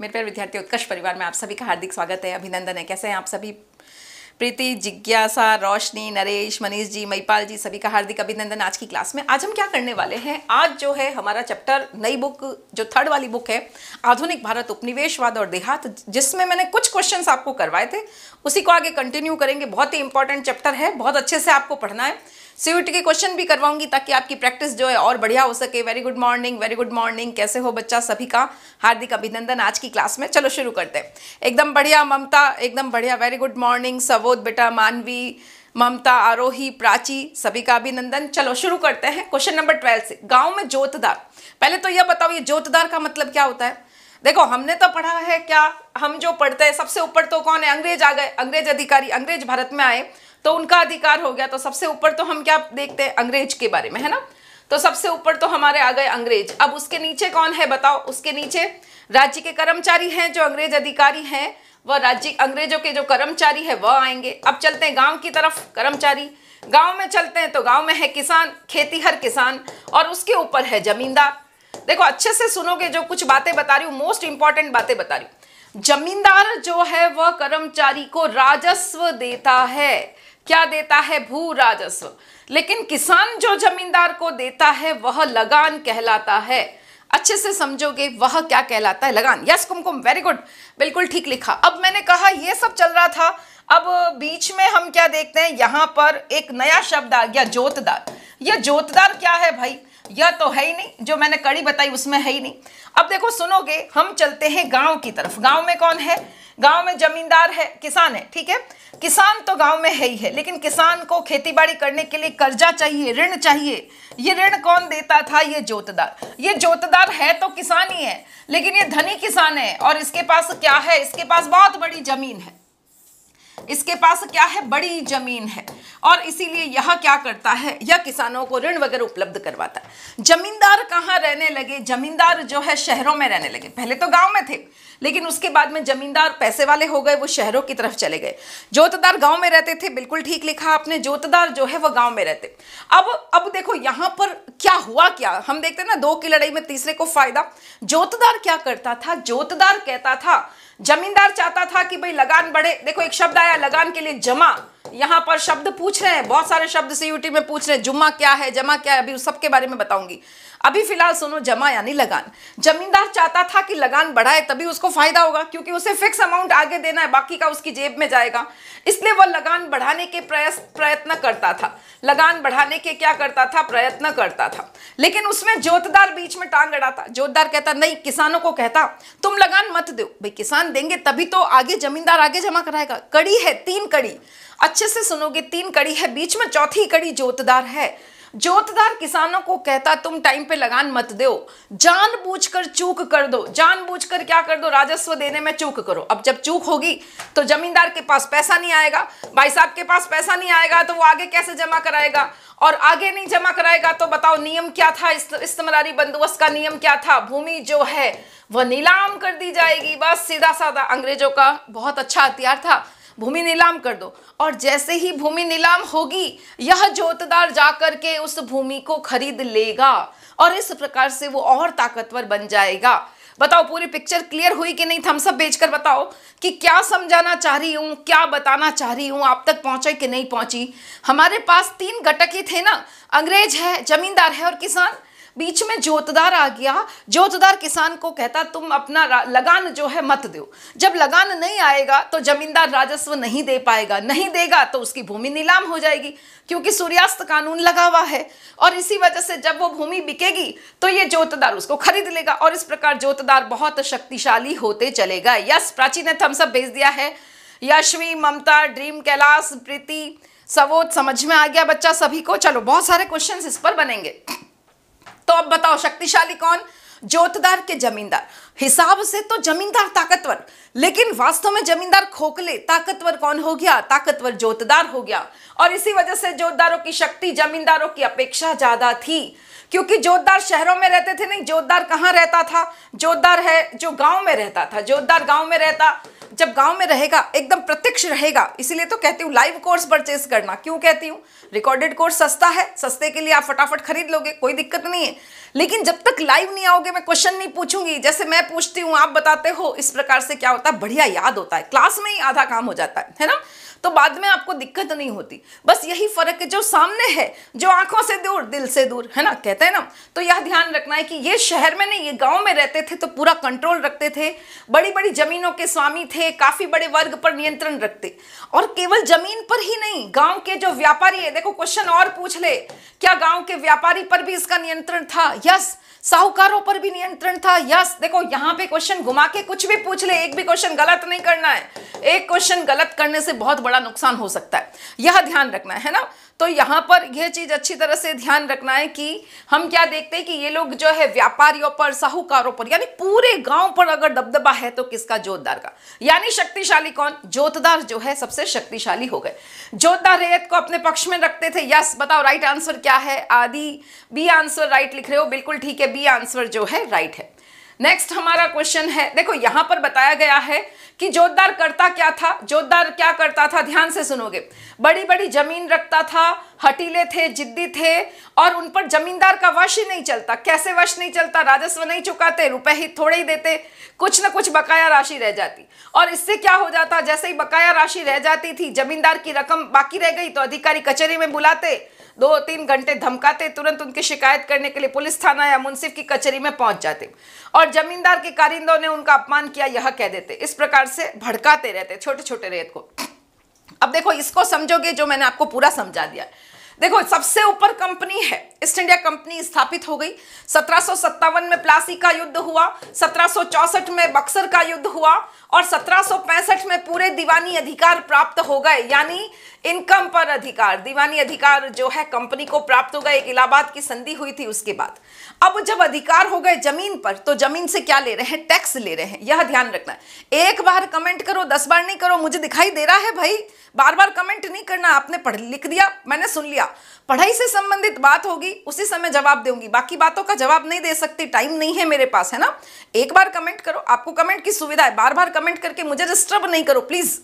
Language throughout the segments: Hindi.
मेरे प्यार विद्यार्थी उत्कर्ष परिवार में आप सभी का हार्दिक स्वागत है अभिनंदन है कैसे हैं आप सभी प्रीति जिज्ञासा रोशनी नरेश मनीष जी महिपाल जी सभी का हार्दिक अभिनंदन आज की क्लास में आज हम क्या करने वाले हैं आज जो है हमारा चैप्टर नई बुक जो थर्ड वाली बुक है आधुनिक भारत उपनिवेशवाद और देहात जिसमें मैंने कुछ क्वेश्चंस आपको करवाए थे उसी को आगे कंटिन्यू करेंगे बहुत ही इंपॉर्टेंट चैप्टर है बहुत अच्छे से आपको पढ़ना है सीयूटी के क्वेश्चन भी करवाऊंगी ताकि आपकी प्रैक्टिस जो है और बढ़िया हो सके very good morning very good morning कैसे हो बच्चा सभी का हार्दिक अभिनंदन आज की क्लास में चलो शुरू करते हैं एकदम बढ़िया ममता एकदम बढ़िया वेरी गुड मॉर्निंग सबोध बेटा मानवी ममता आरोही प्राची सभी का अभिनंदन चलो शुरू करते हैं क्वेश्चन नंबर ट्वेल्व से गांव में जोतदार पहले तो यह बताओ ये जोतदार का मतलब क्या होता है देखो हमने तो पढ़ा है क्या हम जो पढ़ते हैं सबसे ऊपर तो कौन है अंग्रेज आ गए अंग्रेज अधिकारी अंग्रेज भारत में आए तो उनका अधिकार हो गया तो सबसे ऊपर तो हम क्या देखते हैं अंग्रेज के बारे में है ना तो सबसे ऊपर तो हमारे आ गए अंग्रेज अब उसके नीचे कौन है बताओ उसके नीचे राज्य के कर्मचारी हैं जो अंग्रेज अधिकारी हैं वह राज्य अंग्रेजों के जो कर्मचारी है वह आएंगे अब चलते हैं गांव की तरफ कर्मचारी गांव में चलते हैं तो गांव में है किसान खेती हर किसान और उसके ऊपर है जमींदार देखो अच्छे से सुनोगे जो कुछ बातें बता रही हूँ मोस्ट इंपॉर्टेंट बातें बता रही हूँ जमींदार जो है वह कर्मचारी को राजस्व देता है क्या देता है भू राजस्व लेकिन किसान जो जमींदार को देता है वह लगान कहलाता है अच्छे से समझोगे वह क्या कहलाता है लगान यस कुमकुम वेरी गुड बिल्कुल ठीक लिखा अब मैंने कहा यह सब चल रहा था अब बीच में हम क्या देखते हैं यहां पर एक नया शब्द आ गया जोतदार यह जोतदार क्या है भाई यह तो है ही नहीं जो मैंने कड़ी बताई उसमें है ही नहीं अब देखो सुनोगे हम चलते हैं गांव की तरफ गांव में कौन है गांव में जमींदार है किसान है ठीक है किसान तो गांव में है ही है लेकिन किसान को खेतीबाड़ी करने के लिए कर्जा चाहिए ऋण चाहिए ये ऋण कौन देता था ये जोतदार ये जोतदार है तो किसान ही है लेकिन ये धनी किसान है और इसके पास क्या है इसके पास बहुत बड़ी जमीन है इसके पास क्या है बड़ी जमीन है और इसीलिए यह क्या करता है यह किसानों को ऋण वगैरह उपलब्ध करवाता है जमींदार कहाँ रहने लगे जमींदार जो है शहरों में रहने लगे पहले तो गांव में थे लेकिन उसके बाद में जमींदार पैसे वाले हो गए वो शहरों की तरफ चले गए जोतदार गांव में रहते थे बिल्कुल ठीक लिखा आपने जोतदार जो है वह गांव में रहते अब अब देखो यहाँ पर क्या हुआ क्या हम देखते हैं ना दो की लड़ाई में तीसरे को फायदा जोतदार क्या करता था जोतदार कहता था जमींदार चाहता था कि भाई लगान बढ़े देखो एक शब्द आया लगान के लिए जमा यहां पर शब्द पूछ रहे हैं बहुत सारे शब्द सीयूटी में पूछ रहे हैं जुम्मा क्या है जमा क्या है अभी उस सबके बारे में बताऊंगी अभी फिलहाल सुनो जमा यानी लगान जमींदार चाहता था कि लगान बढ़ाए तभी उसको फायदा होगा क्योंकि उसे फिक्स अमाउंट आगे देना है बाकी का उसकी जेब में जाएगा इसलिए वह लगान बढ़ाने के प्रयास प्रयत्न करता था लगान बढ़ाने के क्या करता था प्रयत्न करता था लेकिन उसमें जोतदार बीच में टांग अड़ाता जोतदार कहता नहीं किसानों को कहता तुम लगान मत दो भाई किसान देंगे तभी तो आगे जमींदार आगे जमा कराएगा कड़ी है तीन कड़ी अच्छे से सुनोगे तीन कड़ी है बीच में चौथी कड़ी जोतदार है जोतदार किसानों को कहता तुम टाइम पे लगान मत दो जानबूझकर चूक कर दो जानबूझकर क्या कर दो राजस्व देने में चूक करो अब जब चूक होगी तो जमींदार के पास पैसा नहीं आएगा भाई साहब के पास पैसा नहीं आएगा तो वो आगे कैसे जमा कराएगा और आगे नहीं जमा कराएगा तो बताओ नियम क्या था इस्तेमारी बंदोबस्त का नियम क्या था भूमि जो है वह नीलाम कर दी जाएगी बस सीधा साधा अंग्रेजों का बहुत अच्छा हथियार था भूमि नीलाम कर दो और जैसे ही भूमि नीलाम होगी यह जोतदार जाकर के उस भूमि को खरीद लेगा और इस प्रकार से वो और ताकतवर बन जाएगा बताओ पूरी पिक्चर क्लियर हुई कि नहीं थम्सअप बेचकर बताओ कि क्या समझाना चाह रही हूँ क्या बताना चाह रही हूँ आप तक पहुँचे कि नहीं पहुँची हमारे पास तीन घटक ही थे ना अंग्रेज है जमींदार है और किसान बीच में जोतदार आ गया जोतदार किसान को कहता तुम अपना लगान जो है मत दो जब लगान नहीं आएगा तो जमींदार राजस्व नहीं दे पाएगा नहीं देगा तो उसकी भूमि नीलाम हो जाएगी क्योंकि सूर्यास्त कानून लगा हुआ है और इसी वजह से जब वो भूमि बिकेगी तो ये जोतदार उसको खरीद लेगा और इस प्रकार जोतदार बहुत शक्तिशाली होते चलेगा यस प्राची ने थम्स भेज दिया है यशवी ममता ड्रीम कैलाश प्रीति सवोत समझ में आ गया बच्चा सभी को चलो बहुत सारे क्वेश्चंस इस पर बनेंगे तो अब बताओ शक्तिशाली कौन जोतदार के जमींदार हिसाब से तो जमींदार ताकतवर लेकिन वास्तव में जमींदार खोखले ताकतवर कौन हो गया ताकतवर जोतदार हो गया और इसी वजह से जोतदारों की शक्ति जमींदारों की अपेक्षा ज्यादा थी क्योंकि जोतदार शहरों में रहते थे नहीं जोतदार कहाँ रहता था जोतदार है जो गांव में रहता था जोतदार गांव में रहता जब गांव में रहेगा एकदम प्रत्यक्ष रहेगा इसीलिए तो कहती हूँ लाइव कोर्स परचेज करना क्यों कहती हूँ रिकॉर्डेड कोर्स सस्ता है सस्ते के लिए आप फटाफट खरीद लोगे कोई दिक्कत नहीं है लेकिन जब तक लाइव नहीं आओगे मैं क्वेश्चन नहीं पूछूंगी जैसे मैं पूछती हूँ आप बताते हो इस प्रकार से क्या होता है बढ़िया याद होता है क्लास में ही आधा काम हो जाता है है ना तो बाद में आपको दिक्कत नहीं होती बस यही फर्क है जो सामने है जो आंखों से दूर दिल से दूर है ना कहते हैं ना तो यह ध्यान रखना है कि ये शहर में नहीं ये गाँव में रहते थे तो पूरा कंट्रोल रखते थे बड़ी बड़ी जमीनों के स्वामी थे काफी बड़े वर्ग पर नियंत्रण रखते और केवल जमीन पर ही नहीं गाँव के जो व्यापारी है देखो क्वेश्चन और पूछ ले क्या गाँव के व्यापारी पर भी इसका नियंत्रण था यस yes, साहूकारों पर भी नियंत्रण था यस देखो यहाँ पे क्वेश्चन घुमा के कुछ भी पूछ ले एक भी क्वेश्चन गलत नहीं करना है एक क्वेश्चन गलत करने से बहुत बड़ा नुकसान हो सकता है यह ध्यान रखना है ना तो यहाँ पर यह चीज़ अच्छी तरह से ध्यान रखना है कि हम क्या देखते हैं कि ये लोग जो है व्यापारियों पर साहूकारों पर यानी पूरे गांव पर अगर दबदबा है तो किसका जोतदार का यानी शक्तिशाली कौन जोतदार जो है सबसे शक्तिशाली हो गए जोतदार रेत को अपने पक्ष में रखते थे यस बताओ राइट आंसर क्या है आदि बी आंसर राइट लिख रहे हो बिल्कुल ठीक है बी आंसर जो है राइट है नेक्स्ट हमारा क्वेश्चन है देखो यहां पर बताया गया है कि जोतदार करता क्या था जोतदार क्या करता था ध्यान से सुनोगे बड़ी बड़ी जमीन रखता था हटीले थे जिद्दी थे और उन पर जमींदार का वश ही नहीं चलता कैसे वश नहीं चलता राजस्व नहीं चुकाते रुपए ही थोड़े ही देते कुछ ना कुछ बकाया राशि रह जाती और इससे क्या हो जाता जैसे ही बकाया राशि रह जाती थी जमींदार की रकम बाकी रह गई तो अधिकारी कचहरी में बुलाते दो तीन घंटे धमकाते तुरंत उनकी शिकायत करने के लिए पुलिस थाना या मुंसिफ की कचहरी में पहुंच जाते और जमींदार के कारिंदों ने उनका अपमान किया यह कह देते इस प्रकार से भड़काते रहते छोटे छोटे रेत को अब देखो इसको समझोगे जो मैंने आपको पूरा समझा दिया देखो सबसे ऊपर कंपनी है ईस्ट इंडिया कंपनी स्थापित हो गई सत्रह में प्लासी का युद्ध हुआ सत्रह में बक्सर का युद्ध हुआ और सत्रह में पूरे दीवानी अधिकार प्राप्त हो गए यानी इनकम पर अधिकार दीवानी अधिकार जो है कंपनी को प्राप्त होगा एक इलाहाबाद की संधि हुई थी उसके बाद अब जब अधिकार हो गए जमीन पर तो जमीन से क्या ले रहे हैं टैक्स ले रहे हैं यह ध्यान रखना एक बार कमेंट करो दस बार नहीं करो मुझे दिखाई दे रहा है भाई बार बार कमेंट नहीं करना आपने पढ़ लिख दिया मैंने सुन लिया पढ़ाई से संबंधित बात होगी उसी समय जवाब दूंगी बाकी बातों का जवाब नहीं दे सकती टाइम नहीं है मेरे पास है ना एक बार कमेंट करो आपको कमेंट की सुविधा है बार बार कमेंट करके मुझे डिस्टर्ब नहीं करो प्लीज़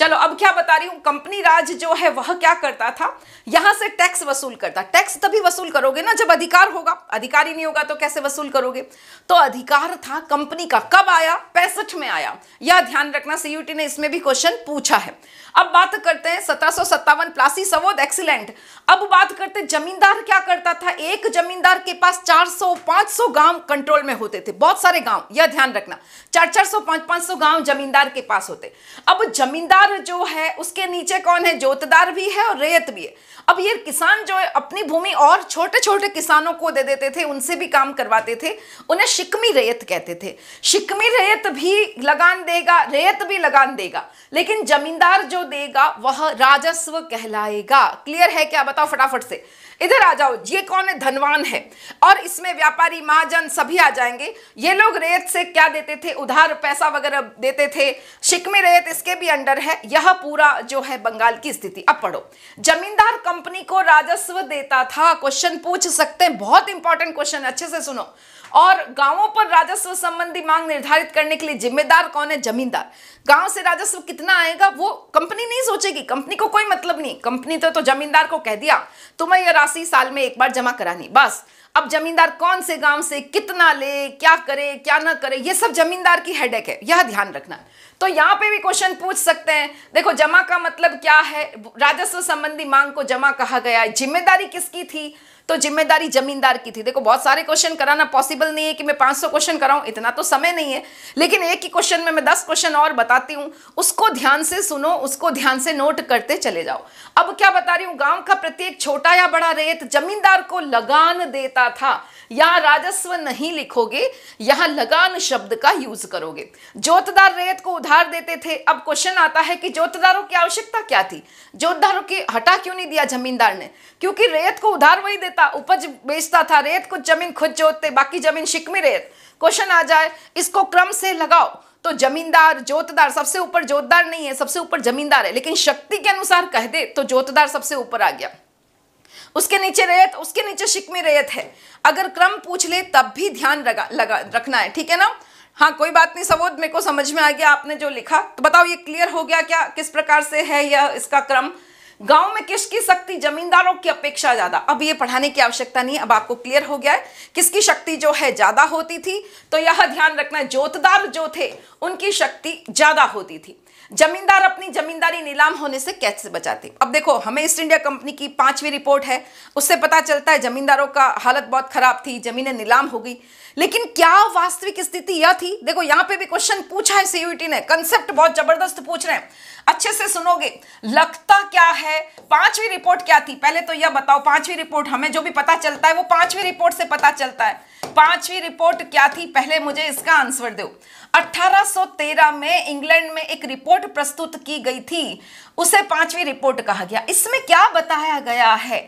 चलो अब क्या बता रही हूं कंपनी राज जो है वह क्या करता था यहां से टैक्स वसूल करता टैक्स तभी वसूल करोगे ना जब अधिकार होगा अधिकार ही नहीं होगा तो कैसे वसूल करोगे तो अधिकार था कंपनी का कब आया पैंसठ में आया यह ध्यान रखना सीयूटी ने इसमें भी क्वेश्चन पूछा है अब बात करते हैं सत्रह प्लासी सवोद एक्सीलेंट अब बात करते जमींदार क्या करता था एक जमींदार के पास 400 500 गांव कंट्रोल में होते थे बहुत सारे गांव यह ध्यान रखना चार चार सौ पांच पांच सौ गांव जमींदार के पास होते अब जमींदार जो है उसके नीचे कौन है जोतदार भी है और रेत भी है अब ये किसान जो है अपनी भूमि और छोटे छोटे किसानों को दे देते थे उनसे भी काम करवाते थे उन्हें शिकमी रेत कहते थे शिकमी रेत भी लगान देगा रेत भी लगान देगा लेकिन जमींदार जो देगा वह राजस्व कहलाएगा क्लियर है क्या बताओ फटाफट से इधर आ जाओ ये कौन है धनवान है और इसमें व्यापारी महाजन सभी आ जाएंगे ये लोग रेत से क्या देते थे उधार पैसा वगैरह देते थे शिकमी रेत इसके भी अंडर है यह पूरा जो है बंगाल की स्थिति अब पढ़ो जमींदार कंपनी को राजस्व देता था क्वेश्चन पूछ सकते हैं बहुत इंपॉर्टेंट क्वेश्चन अच्छे से सुनो और गांवों पर राजस्व संबंधी मांग निर्धारित करने के लिए जिम्मेदार कौन है जमींदार गांव से राजस्व कितना आएगा वो कंपनी नहीं सोचेगी कंपनी को कोई मतलब नहीं कंपनी तो, तो जमींदार को कह दिया तुम्हें यह राशि साल में एक बार जमा करानी बस अब जमींदार कौन से गांव से कितना ले क्या करे क्या ना करे ये सब जमींदार की हेडेक है यह ध्यान रखना तो यहाँ पे भी क्वेश्चन पूछ सकते हैं देखो जमा का मतलब क्या है राजस्व संबंधी मांग को जमा कहा गया है जिम्मेदारी किसकी थी तो जिम्मेदारी जमींदार की थी देखो बहुत सारे क्वेश्चन कराना पॉसिबल नहीं है कि मैं 500 क्वेश्चन कराऊं इतना तो समय नहीं है लेकिन एक ही क्वेश्चन में मैं 10 क्वेश्चन और बताती हूं उसको ध्यान से सुनो उसको ध्यान से नोट करते चले जाओ अब क्या बता रही हूं गांव का प्रत्येक छोटा या बड़ा रेत जमींदार को लगान देता था यहाँ राजस्व नहीं लिखोगे यहां लगान शब्द का यूज करोगे जोतदार रेत को उधार देते थे अब क्वेश्चन आता है कि जोतदारों की आवश्यकता क्या थी जोतदारों की हटा क्यों नहीं दिया जमींदार ने क्योंकि रेत को उधार वही देता लेता उपज बेचता था रेत कुछ जमीन खुद जोतते बाकी जमीन शिकमी रेत क्वेश्चन आ जाए इसको क्रम से लगाओ तो जमींदार जोतदार सबसे ऊपर जोतदार नहीं है सबसे ऊपर जमींदार है लेकिन शक्ति के अनुसार कह दे तो जोतदार सबसे ऊपर आ गया उसके नीचे रेत उसके नीचे शिकमी रेत है अगर क्रम पूछ ले तब भी ध्यान लगा, लगा रखना है ठीक है ना हाँ कोई बात नहीं सबोध मेरे को समझ में आ गया आपने जो लिखा तो बताओ ये क्लियर हो गया क्या किस प्रकार से है या इसका क्रम गांव में किसकी शक्ति जमींदारों की अपेक्षा ज्यादा अब ये पढ़ाने की आवश्यकता नहीं अब आपको क्लियर हो गया है किसकी शक्ति जो है ज्यादा होती थी तो यह ध्यान रखना जोतदार जो थे उनकी शक्ति ज्यादा होती थी जमींदार अपनी जमींदारी नीलाम होने से कैसे बचाते अब देखो हमें ईस्ट इंडिया कंपनी की पांचवी रिपोर्ट है उससे पता चलता है जमींदारों का हालत बहुत खराब थी जमीनें नीलाम हो गई लेकिन क्या वास्तविक स्थिति यह थी देखो यहां पे भी क्वेश्चन पूछा है सीयूटी ने कंसेप्ट बहुत जबरदस्त पूछ रहे हैं अच्छे से सुनोगे लगता क्या है पांचवी रिपोर्ट क्या थी पहले तो यह बताओ पांचवी रिपोर्ट हमें जो भी पता चलता है वो पांचवी रिपोर्ट से पता चलता है पांचवी रिपोर्ट क्या थी पहले मुझे इसका आंसर दो 1813 में इंग्लैंड में एक रिपोर्ट प्रस्तुत की गई थी उसे पांचवी रिपोर्ट कहा गया इसमें क्या बताया गया है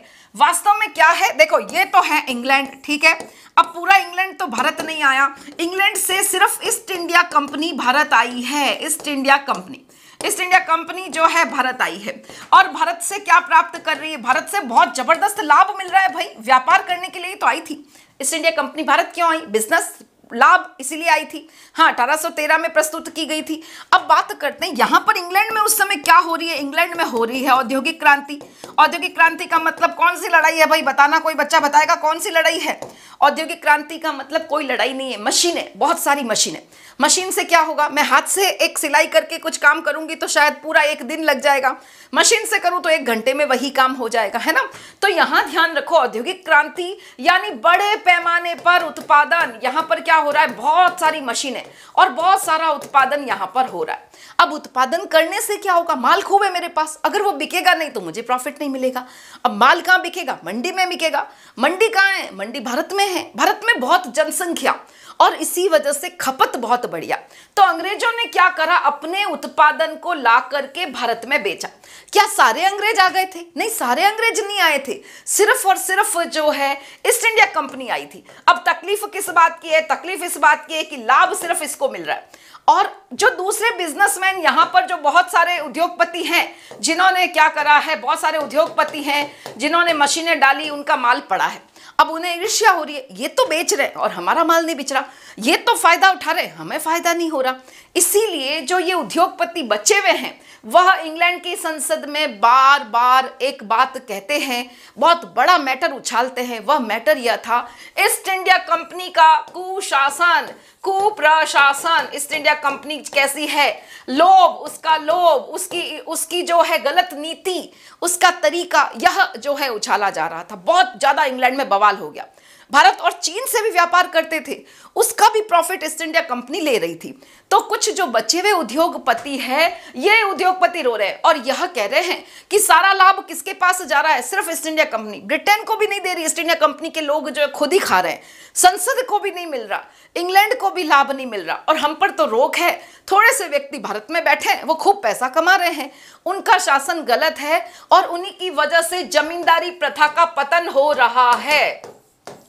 वास्तव में क्या है देखो ये तो है इंग्लैंड ठीक है अब पूरा इंग्लैंड तो भारत नहीं आया इंग्लैंड से सिर्फ ईस्ट इंडिया कंपनी भारत आई है East India Company East India Company जो है भारत आई है और भारत से क्या प्राप्त कर रही है भारत से बहुत जबरदस्त लाभ मिल रहा है भाई व्यापार करने के लिए तो आई थी ईस्ट इंडिया कंपनी भारत क्यों आई बिजनेस लाभ इसीलिए आई थी हाँ 1813 में प्रस्तुत की गई थी अब बात करते हैं यहां पर इंग्लैंड में उस समय क्या हो रही है इंग्लैंड में हो रही है औद्योगिक क्रांति औद्योगिक क्रांति का मतलब कौन सी लड़ाई है भाई बताना कोई बच्चा बताएगा कौन सी लड़ाई है औद्योगिक क्रांति का मतलब कोई लड़ाई नहीं है मशीनें बहुत सारी मशीनें मशीन से क्या होगा मैं हाथ से एक सिलाई करके कुछ काम करूंगी तो शायद पूरा एक दिन लग जाएगा मशीन से करूं तो एक घंटे में वही काम हो जाएगा है ना तो यहां ध्यान रखो औद्योगिक क्रांति यानी बड़े पैमाने पर उत्पादन यहाँ पर क्या हो रहा है बहुत सारी मशीनें और बहुत सारा उत्पादन यहां पर हो रहा है अब उत्पादन करने से क्या होगा माल खूब है मेरे पास अगर वो बिकेगा नहीं तो मुझे प्रॉफिट नहीं मिलेगा अब माल कहाँ बिकेगा मंडी में बिकेगा मंडी कहाँ है मंडी भारत में है हैं भारत में बहुत जनसंख्या और इसी वजह से खपत बहुत बढ़िया तो अंग्रेजों ने क्या करा अपने उत्पादन को ला करके भारत में बेचा क्या सारे अंग्रेज आ गए थे नहीं सारे अंग्रेज नहीं आए थे सिर्फ और सिर्फ जो है ईस्ट इंडिया कंपनी आई थी अब तकलीफ किस बात की है तकलीफ इस बात की है कि लाभ सिर्फ इसको मिल रहा है और जो दूसरे बिजनेसमैन यहाँ पर जो बहुत सारे उद्योगपति हैं जिन्होंने क्या करा है बहुत सारे उद्योगपति हैं जिन्होंने मशीनें डाली उनका माल पड़ा है अब उन्हें ईर्ष्या हो रही है ये तो बेच रहे और हमारा माल नहीं बेच रहा ये तो फायदा उठा रहे हमें फायदा नहीं हो रहा इसीलिए जो ये उद्योगपति बचे हुए हैं वह इंग्लैंड की संसद में बार बार एक बात कहते हैं बहुत बड़ा मैटर उछालते हैं वह मैटर यह था ईस्ट इंडिया कंपनी का कुशासन कुप्रशासन ईस्ट इंडिया कंपनी कैसी है लोभ उसका लोभ उसकी उसकी जो है गलत नीति उसका तरीका यह जो है उछाला जा रहा था बहुत ज़्यादा इंग्लैंड में बवाल हो गया भारत और चीन से भी व्यापार करते थे उसका भी प्रॉफिट ईस्ट इंडिया कंपनी ले रही थी तो कुछ जो बचे हुए उद्योगपति है ये उद्योगपति रो रहे हैं और यह कह रहे हैं कि सारा लाभ किसके पास जा रहा है सिर्फ ईस्ट इंडिया कंपनी ब्रिटेन को भी नहीं दे रही ईस्ट इंडिया कंपनी के लोग जो है खुद ही खा रहे हैं संसद को भी नहीं मिल रहा इंग्लैंड को भी लाभ नहीं मिल रहा और हम पर तो रोक है थोड़े से व्यक्ति भारत में बैठे हैं वो खूब पैसा कमा रहे हैं उनका शासन गलत है और उन्हीं की वजह से जमींदारी प्रथा का पतन हो रहा है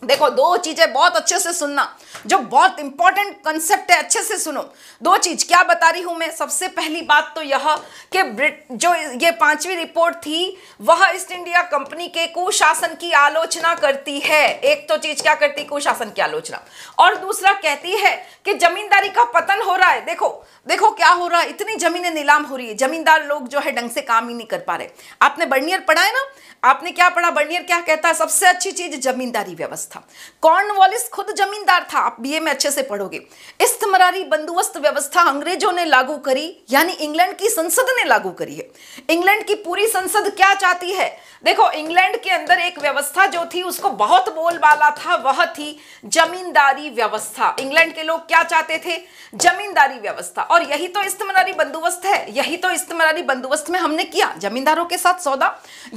देखो दो चीजें बहुत अच्छे से सुनना जो बहुत इंपॉर्टेंट कंसेप्ट है अच्छे से सुनो दो चीज क्या बता रही हूं मैं सबसे पहली बात तो यह कि जो ये पांचवी रिपोर्ट थी वह ईस्ट इंडिया कंपनी के कुशासन की आलोचना करती है एक तो चीज क्या करती कुशासन की आलोचना और दूसरा कहती है कि जमींदारी का पतन हो रहा है देखो देखो क्या हो रहा है इतनी जमीने नीलाम हो रही है जमींदार लोग जो है ढंग से काम ही नहीं कर पा रहे आपने बर्नियर पढ़ा है ना आपने क्या पढ़ा बर्नियर क्या कहता है सबसे अच्छी चीज जमींदारी व्यवस्था था कॉर्नवालिस खुद जमींदार था आप बीए में अच्छे से पढ़ोगे इस्तमरारी बंदोबस्त व्यवस्था अंग्रेजों ने लागू करी यानी इंग्लैंड की संसद ने लागू करी है इंग्लैंड की पूरी संसद क्या चाहती है देखो इंग्लैंड के अंदर एक व्यवस्था जो थी उसको बहुत बोलबाला था वह थी जमींदारी व्यवस्था इंग्लैंड के लोग क्या चाहते थे जमींदारी व्यवस्था और यही तो इस्तमरारी बंदोबस्त है यही तो इस्तमरारी बंदोबस्त में हमने किया जमींदारों के साथ सौदा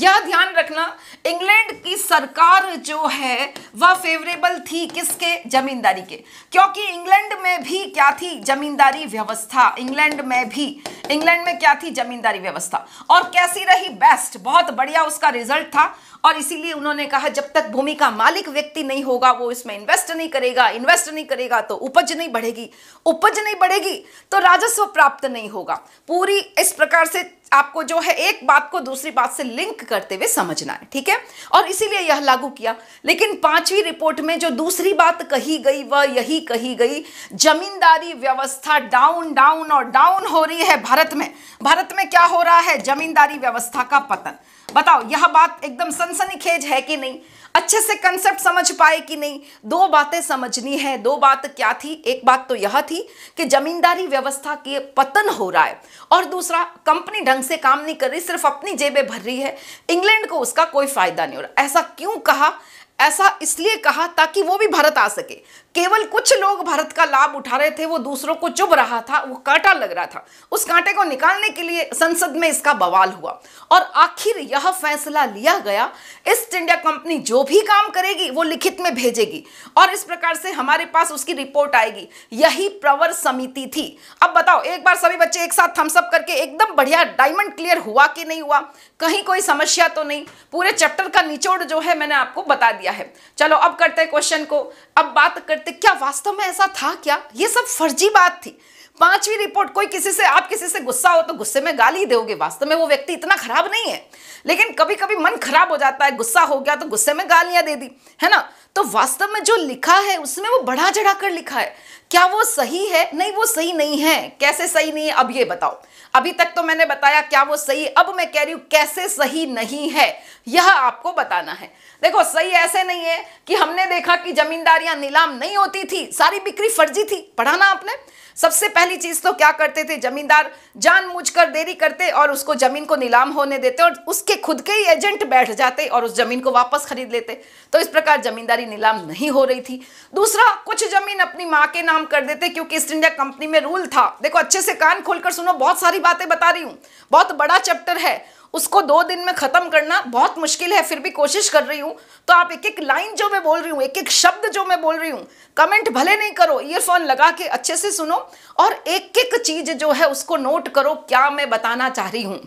यह ध्यान रखना इंग्लैंड की सरकार जो है वह वह फेवरेबल थी किसके जमींदारी के क्योंकि इंग्लैंड में भी क्या थी जमींदारी व्यवस्था इंग्लैंड में भी इंग्लैंड में क्या थी जमींदारी व्यवस्था और कैसी रही बेस्ट बहुत बढ़िया उसका रिजल्ट था और इसीलिए उन्होंने कहा जब तक भूमि का मालिक व्यक्ति नहीं होगा वो इसमें इन्वेस्ट नहीं करेगा इन्वेस्ट नहीं करेगा तो उपज नहीं बढ़ेगी उपज नहीं बढ़ेगी तो राजस्व प्राप्त नहीं होगा पूरी इस प्रकार से आपको जो है एक बात को दूसरी बात से लिंक करते हुए समझना है ठीक है और इसीलिए यह लागू किया लेकिन पांचवी रिपोर्ट में जो दूसरी बात कही गई वह यही कही गई जमींदारी व्यवस्था डाउन डाउन और डाउन हो रही है भारत में भारत में क्या हो रहा है जमींदारी व्यवस्था का पतन बताओ यह बात एकदम सनसनीखेज है कि नहीं अच्छे से कंसेप्ट समझ पाए कि नहीं दो बातें समझनी है दो बात क्या थी एक बात तो यह थी कि जमींदारी व्यवस्था के पतन हो रहा है और दूसरा कंपनी ढंग ढंग से काम नहीं कर रही सिर्फ अपनी जेबें भर रही है इंग्लैंड को उसका कोई फायदा नहीं हो रहा ऐसा क्यों कहा ऐसा इसलिए कहा ताकि वो भी भारत आ सके केवल कुछ लोग भारत का लाभ उठा रहे थे वो दूसरों को चुभ रहा था वो कांटा लग रहा था उस कांटे को निकालने के लिए संसद में इसका बवाल हुआ और आखिर यह फैसला लिया गया ईस्ट इंडिया कंपनी जो भी काम करेगी वो लिखित में भेजेगी और इस प्रकार से हमारे पास उसकी रिपोर्ट आएगी यही प्रवर समिति थी अब बताओ एक बार सभी बच्चे एक साथ थम्सअप करके एकदम बढ़िया डायमंड क्लियर हुआ कि नहीं हुआ कहीं कोई समस्या तो नहीं पूरे चैप्टर का निचोड़ जो है मैंने आपको बता दिया है चलो अब करते हैं क्वेश्चन को अब बात करते क्या वास्तव में ऐसा था क्या ये सब फर्जी बात थी पांचवी रिपोर्ट कोई किसी से आप किसी से गुस्सा हो तो गुस्से में गाली दोगे वास्तव में वो व्यक्ति इतना खराब नहीं है लेकिन कभी कभी मन खराब हो जाता है गुस्सा हो गया तो गुस्से में गालियां दे दी है ना तो वास्तव में जो लिखा है उसमें वो बढ़ा चढ़ा कर लिखा है क्या वो सही है नहीं वो सही नहीं है कैसे सही नहीं है अब ये बताओ अभी तक तो मैंने बताया क्या वो सही अब मैं कह रही हूं कैसे सही नहीं है यह आपको बताना है देखो सही ऐसे नहीं है कि हमने देखा कि जमींदारियां नीलाम नहीं होती थी सारी बिक्री फर्जी थी पढ़ाना आपने सबसे पहली चीज तो क्या करते थे जमींदार कर देरी करते और उसको जमीन को नीलाम होने देते और उसके खुद के ही एजेंट बैठ जाते और उस जमीन को वापस खरीद लेते तो इस प्रकार जमींदारी नीलाम नहीं हो रही थी दूसरा कुछ जमीन अपनी माँ के नाम कर देते क्योंकि ईस्ट इंडिया कंपनी में रूल था देखो अच्छे से कान खोलकर सुनो बहुत सारी बातें बता रही हूँ बहुत बड़ा चैप्टर है उसको दो दिन में ख़त्म करना बहुत मुश्किल है फिर भी कोशिश कर रही हूं तो आप एक एक लाइन जो मैं बोल रही हूँ एक एक शब्द जो मैं बोल रही हूँ कमेंट भले नहीं करो ईयरफोन लगा के अच्छे से सुनो और एक एक चीज़ जो है उसको नोट करो क्या मैं बताना चाह रही हूं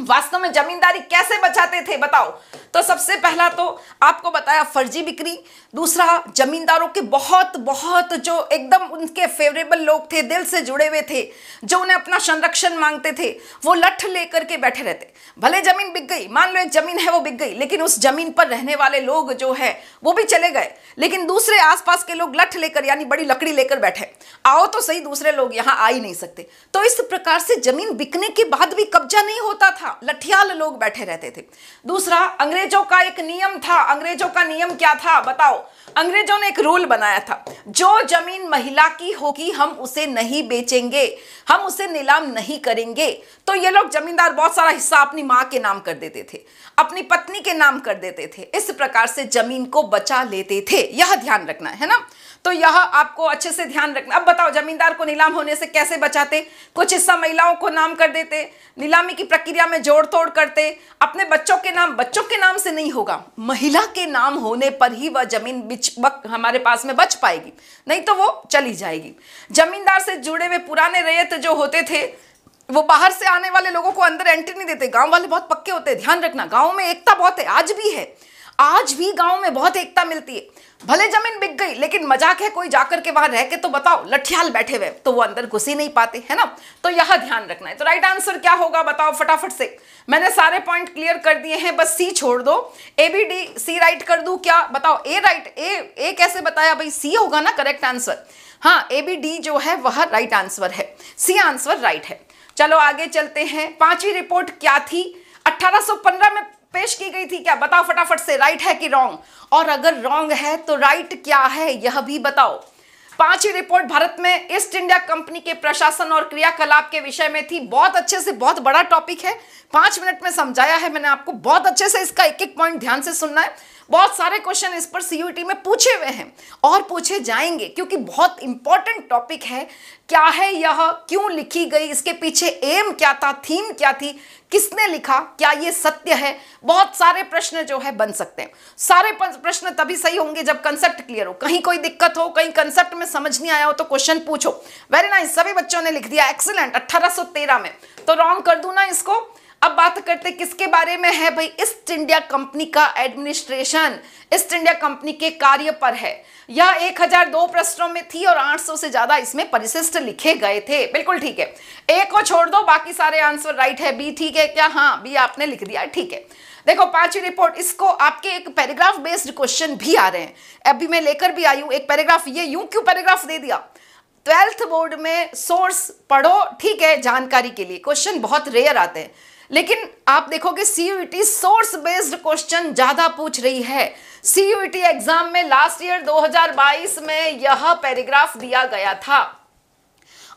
वास्तव में जमींदारी कैसे बचाते थे बताओ तो सबसे पहला तो आपको बताया फर्जी बिक्री दूसरा जमींदारों के बहुत बहुत जो एकदम उनके फेवरेबल लोग थे दिल से जुड़े हुए थे जो उन्हें अपना संरक्षण मांगते थे वो लठ लेकर के बैठे रहते भले जमीन बिक गई मान लो एक जमीन है वो बिक गई लेकिन उस जमीन पर रहने वाले लोग जो है वो भी चले गए लेकिन दूसरे आसपास के लोग लठ लेकर यानी बड़ी लकड़ी लेकर बैठे आओ तो सही दूसरे लोग यहाँ आ ही नहीं सकते तो इस प्रकार से जमीन बिकने के बाद भी कब्जा नहीं होता था लठियाल लोग बैठे रहते थे दूसरा अंग्रेजों का एक नियम था अंग्रेजों का नियम क्या था बताओ अंग्रेजों ने एक रूल बनाया था जो जमीन महिला की होगी हम उसे नहीं बेचेंगे हम उसे नीलाम नहीं करेंगे तो ये लोग जमींदार बहुत सारा हिस्सा अपनी माँ के नाम कर देते थे अपनी पत्नी के नाम कर देते थे इस प्रकार से जमीन को बचा लेते थे यह ध्यान रखना है ना तो यह आपको अच्छे से ध्यान रखना अब बताओ जमींदार को नीलाम होने से कैसे बचाते कुछ हिस्सा महिलाओं को नाम कर देते नीलामी की प्रक्रिया में जोड़ तोड़ करते अपने बच्चों के नाम बच्चों के नाम से नहीं होगा महिला के नाम होने पर ही वह जमीन बिच बक हमारे पास में बच पाएगी नहीं तो वो चली जाएगी जमींदार से जुड़े हुए पुराने रेत जो होते थे वो बाहर से आने वाले लोगों को अंदर एंट्री नहीं देते गांव वाले बहुत पक्के होते हैं ध्यान रखना गांव में एकता बहुत है आज भी है आज भी गांव में बहुत एकता मिलती है भले जमीन बिक गई लेकिन मजाक है कोई जाकर के वहां रह के तो बताओ लठियाल बैठे हुए तो वो अंदर घुस ही नहीं पाते है ना तो यह ध्यान रखना है तो राइट आंसर क्या होगा बताओ फटाफट से मैंने सारे पॉइंट क्लियर कर दिए हैं बस सी छोड़ दो A B D C write कर दू क्या बताओ ए राइट ए ए कैसे बताया भाई सी होगा ना करेक्ट आंसर हाँ ए बी डी जो है वह राइट आंसर है सी आंसर राइट है चलो आगे चलते हैं पांचवी रिपोर्ट क्या थी 1815 में पेश की गई थी क्या बताओ फटाफट से राइट है कि रॉन्ग और अगर रॉन्ग है तो राइट क्या है यह भी बताओ पांचवी रिपोर्ट भारत में ईस्ट इंडिया कंपनी के प्रशासन और क्रियाकलाप के विषय में थी बहुत अच्छे से बहुत बड़ा टॉपिक है पांच मिनट में समझाया है मैंने आपको बहुत अच्छे से इसका एक एक पॉइंट ध्यान से सुनना है बहुत सारे क्वेश्चन इस पर सीयूटी में पूछे हुए हैं और पूछे जाएंगे क्योंकि बहुत इंपॉर्टेंट टॉपिक है क्या है यह क्यों लिखी गई इसके पीछे एम क्या था थीम क्या थी किसने लिखा क्या ये सत्य है बहुत सारे प्रश्न जो है बन सकते हैं सारे प्रश्न तभी सही होंगे जब कंसेप्ट क्लियर हो कहीं कोई दिक्कत हो कहीं कंसेप्ट में समझ नहीं आया हो तो क्वेश्चन पूछो वेरी नाइस सभी बच्चों ने लिख दिया एक्सीलेंट 1813 में तो रॉन्ग कर दू ना इसको अब बात करते किसके बारे में है भाई ईस्ट इंडिया कंपनी का एडमिनिस्ट्रेशन ईस्ट इंडिया कंपनी के कार्य पर है यह 1002 प्रश्नों में थी और 800 से ज्यादा इसमें परिशिष्ट लिखे गए थे बिल्कुल ठीक है ए को छोड़ दो बाकी सारे आंसर राइट है बी ठीक है क्या हाँ बी आपने लिख दिया ठीक है देखो पांचवी रिपोर्ट इसको आपके एक पैराग्राफ बेस्ड क्वेश्चन भी आ रहे हैं अभी मैं लेकर भी आई हूं एक पैराग्राफ ये यूं क्यों पैराग्राफ दे दिया ट्वेल्थ बोर्ड में सोर्स पढ़ो ठीक है जानकारी के लिए क्वेश्चन बहुत रेयर आते हैं लेकिन आप देखोगे सीयूटी सोर्स बेस्ड क्वेश्चन ज़्यादा पूछ रही है सीयूटी एग्जाम में लास्ट ईयर 2022 में यह पैराग्राफ दिया गया था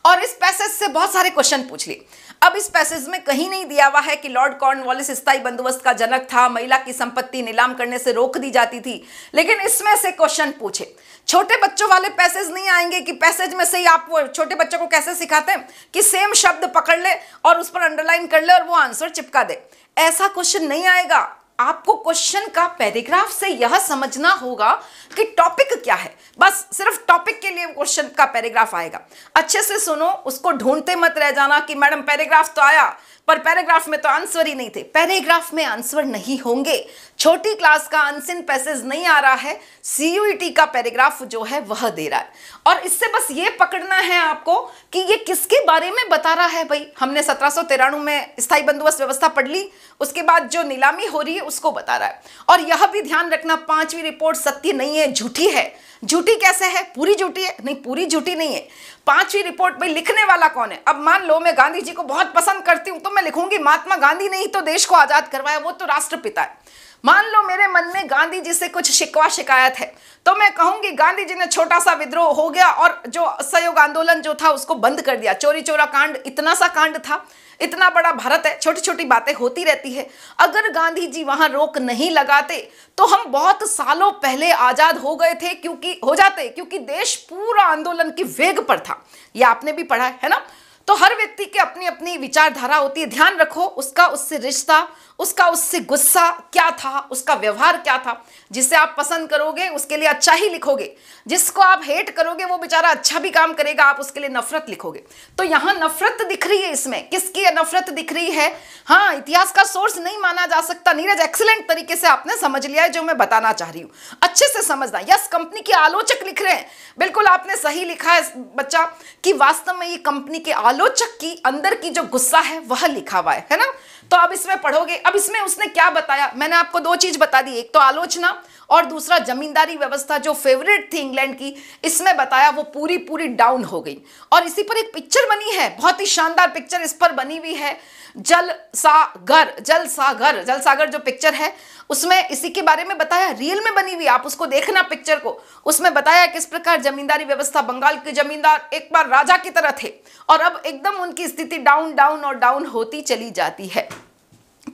और इस पैसेज से बहुत सारे क्वेश्चन पूछ लिए अब इस पैसेज में कहीं नहीं दिया हुआ है कि लॉर्ड कॉर्नवालिस स्थायी बंदोबस्त का जनक था महिला की संपत्ति नीलाम करने से रोक दी जाती थी लेकिन इसमें से क्वेश्चन पूछे छोटे बच्चों वाले पैसेज नहीं आएंगे कि पैसेज में से ही आप वो छोटे बच्चों को कैसे सिखाते हैं कि सेम शब्द पकड़ ले और उस पर अंडरलाइन कर ले और वो आंसर चिपका दे ऐसा क्वेश्चन नहीं आएगा आपको क्वेश्चन का पैराग्राफ से यह समझना होगा कि टॉपिक क्या है बस सिर्फ टॉपिक के लिए क्वेश्चन का पैराग्राफ आएगा अच्छे से सुनो उसको ढूंढते मत रह जाना कि मैडम पैराग्राफ तो आया पर पैराग्राफ में तो आंसर ही नहीं थे पैराग्राफ में आंसर नहीं होंगे छोटी क्लास का अनसिन पैसेज नहीं आ रहा है सीयूईटी e का पैराग्राफ जो है वह दे रहा है और इससे बस ये पकड़ना है आपको कि ये किसके बारे में बता रहा है भाई हमने सत्रह में स्थायी बंदोबस्त व्यवस्था पढ़ ली उसके बाद जो नीलामी हो रही है उसको बता रहा है और यह भी ध्यान रखना पांचवी रिपोर्ट सत्य नहीं है झूठी है झूठी कैसे है पूरी झूठी है नहीं पूरी झूठी नहीं है पांचवी रिपोर्ट में लिखने वाला कौन है अब मान लो मैं गांधी जी को बहुत पसंद करती हूँ तो मैं लिखूंगी महात्मा गांधी ने ही तो देश को आजाद करवाया वो तो राष्ट्रपिता है मान लो मेरे मन में गांधी जी से कुछ शिकवा शिकायत है तो मैं कहूंगी गांधी जी ने छोटा सा विद्रोह हो गया और जो असहयोग आंदोलन जो था उसको बंद कर दिया चोरी चोरा कांड इतना सा कांड था इतना बड़ा भारत है छोटी छोटी बातें होती रहती है अगर गांधी जी वहां रोक नहीं लगाते तो हम बहुत सालों पहले आजाद हो गए थे क्योंकि हो जाते क्योंकि देश पूरा आंदोलन की वेग पर था ये आपने भी पढ़ा है ना तो हर व्यक्ति के अपनी अपनी विचारधारा होती है ध्यान रखो उसका उससे रिश्ता उसका उससे गुस्सा क्या था उसका व्यवहार क्या था जिसे आप पसंद करोगे उसके लिए अच्छा ही लिखोगे जिसको आप हेट करोगे वो बेचारा अच्छा भी काम करेगा आप उसके लिए नफरत लिखोगे तो यहाँ नफरत दिख रही है इसमें किसकी नफरत दिख रही है हाँ इतिहास का सोर्स नहीं माना जा सकता नीरज एक्सेलेंट तरीके से आपने समझ लिया है जो मैं बताना चाह रही हूँ अच्छे से समझना यस कंपनी के आलोचक लिख रहे हैं बिल्कुल आपने सही लिखा है बच्चा कि वास्तव में ये कंपनी के आलोचक की अंदर की जो गुस्सा है वह लिखा हुआ है ना तो अब इसमें पढ़ोगे अब इसमें उसने क्या बताया मैंने आपको दो चीज बता दी एक तो आलोचना और दूसरा जमींदारी व्यवस्था जो फेवरेट थी इंग्लैंड की इसमें बताया वो पूरी पूरी डाउन हो गई और इसी पर एक पिक्चर बनी है बहुत ही शानदार पिक्चर इस पर बनी हुई है जल सागर जल सागर जल सागर जो पिक्चर है उसमें इसी के बारे में बताया रियल में बनी हुई आप उसको देखना पिक्चर को उसमें बताया किस प्रकार जमींदारी व्यवस्था बंगाल के जमींदार एक बार राजा की तरह थे और अब एकदम उनकी स्थिति डाउन डाउन और डाउन होती चली जाती है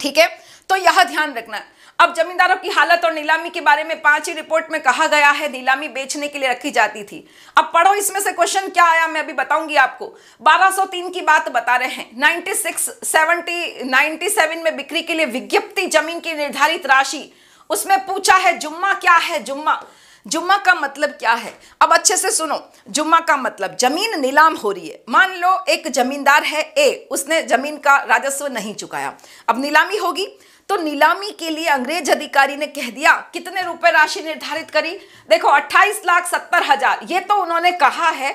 ठीक है तो यह ध्यान रखना है अब जमींदारों की हालत और नीलामी के बारे में पांच ही रिपोर्ट में कहा गया है नीलामी बेचने के लिए रखी जाती थी अब पढ़ो इसमें से क्वेश्चन क्या आया मैं अभी बताऊंगी आपको 1203 की बात बता रहे हैं 96 70 97 में बिक्री के लिए विज्ञप्ति जमीन की निर्धारित राशि उसमें पूछा है जुम्मा क्या है जुम्मा जुम्मा का मतलब क्या है अब अच्छे से सुनो जुम्मा का मतलब जमीन नीलाम हो रही है मान लो एक जमींदार है ए उसने जमीन का राजस्व नहीं चुकाया अब नीलामी होगी तो नीलामी के लिए अंग्रेज अधिकारी ने कह दिया कितने रुपए राशि निर्धारित करी देखो अट्ठाईस लाख सत्तर हजार ये तो उन्होंने कहा है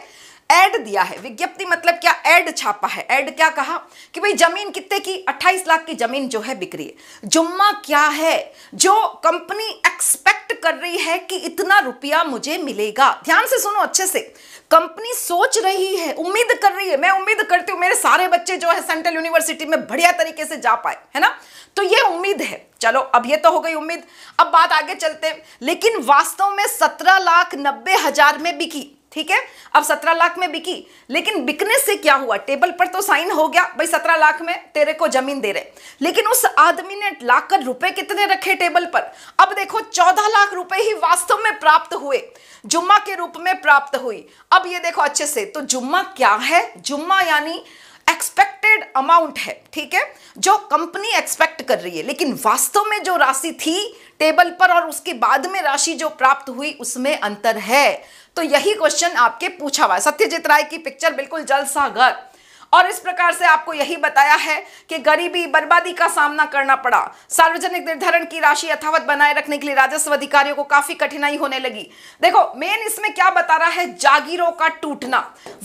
एड दिया है विज्ञप्ति मतलब क्या एड छापा है एड क्या कहा कि भाई जमीन कितने की 28 लाख की जमीन जो है बिक्री है जुम्मा क्या है जो कंपनी एक्सपेक्ट कर रही है कि इतना रुपया मुझे मिलेगा ध्यान से सुनो अच्छे से कंपनी सोच रही है उम्मीद कर रही है मैं उम्मीद करती हूं मेरे सारे बच्चे जो है सेंट्रल यूनिवर्सिटी में बढ़िया तरीके से जा पाए है ना तो ये उम्मीद है चलो अब ये तो हो गई उम्मीद अब बात आगे चलते हैं लेकिन वास्तव में सत्रह लाख नब्बे हजार में बिकी ठीक है अब सत्रह लाख में बिकी लेकिन बिकने से क्या हुआ टेबल पर तो साइन हो गया भाई सत्रह लाख में तेरे को जमीन दे रहे लेकिन उस आदमी ने लाकर रुपए कितने रखे टेबल पर अब देखो चौदह लाख रुपए ही वास्तव में प्राप्त हुए जुम्मा के रूप में प्राप्त हुई अब ये देखो अच्छे से तो जुम्मा क्या है जुम्मा यानी एक्सपेक्टेड अमाउंट है ठीक है जो कंपनी एक्सपेक्ट कर रही है लेकिन वास्तव में जो राशि थी टेबल पर और उसके बाद में राशि जो प्राप्त हुई उसमें अंतर है तो यही क्वेश्चन आपके पूछा हुआ सत्यजित सत्यजीत राय की पिक्चर बिल्कुल जल सा घर और इस प्रकार से आपको यही बताया है कि गरीबी बर्बादी का सामना करना पड़ा सार्वजनिक निर्धारण की राशि यथावत बनाए रखने के लिए राजस्व अधिकारियों को काफी कठिनाई होने लगी देखो मेन इसमें क्या बता रहा है जागीरों का टूटना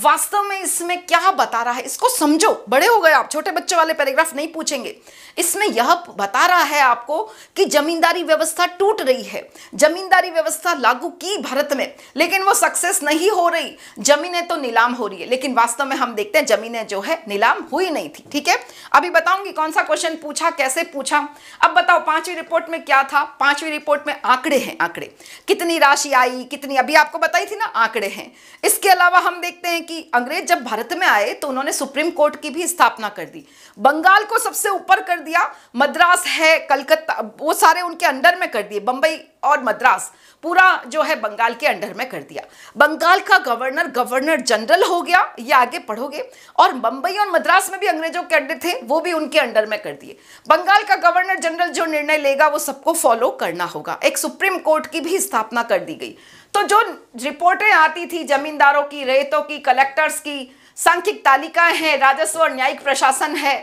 वास्तव में इसमें क्या बता रहा है इसको समझो बड़े हो गए आप छोटे बच्चों वाले पैराग्राफ नहीं पूछेंगे इसमें यह बता रहा है आपको कि जमींदारी व्यवस्था टूट रही है जमींदारी व्यवस्था लागू की भारत में लेकिन वो सक्सेस नहीं हो रही जमीनें तो नीलाम हो रही है लेकिन वास्तव में हम देखते हैं जमीनें जो है नीलाम हुई नहीं थी ठीक है अभी बताऊंगी कौन सा क्वेश्चन पूछा कैसे पूछा अब बताओ पांचवी रिपोर्ट में क्या था पांचवी रिपोर्ट में आंकड़े हैं आंकड़े कितनी राशि आई कितनी अभी आपको बताई थी ना आंकड़े हैं इसके अलावा हम देखते हैं कि अंग्रेज जब भारत में आए तो उन्होंने सुप्रीम कोर्ट की भी स्थापना कर दी बंगाल को सबसे ऊपर कर दिया मद्रास है कलकत्ता वो सारे उनके अंडर में कर दिए बंबई और मद्रास पूरा जो है बंगाल के अंडर में कर दिया बंगाल का गवर्नर गवर्नर जनरल हो गया ये आगे पढ़ोगे और मुंबई और मद्रास में भी अंग्रेजों के अंडर थे वो भी उनके अंडर में कर दिए बंगाल का गवर्नर जनरल जो निर्णय लेगा वो सबको फॉलो करना होगा एक सुप्रीम कोर्ट की भी स्थापना कर दी गई तो जो रिपोर्टें आती थी जमींदारों की रेतों की कलेक्टर्स की सांख्यिक तालिकाएं हैं राजस्व और न्यायिक प्रशासन है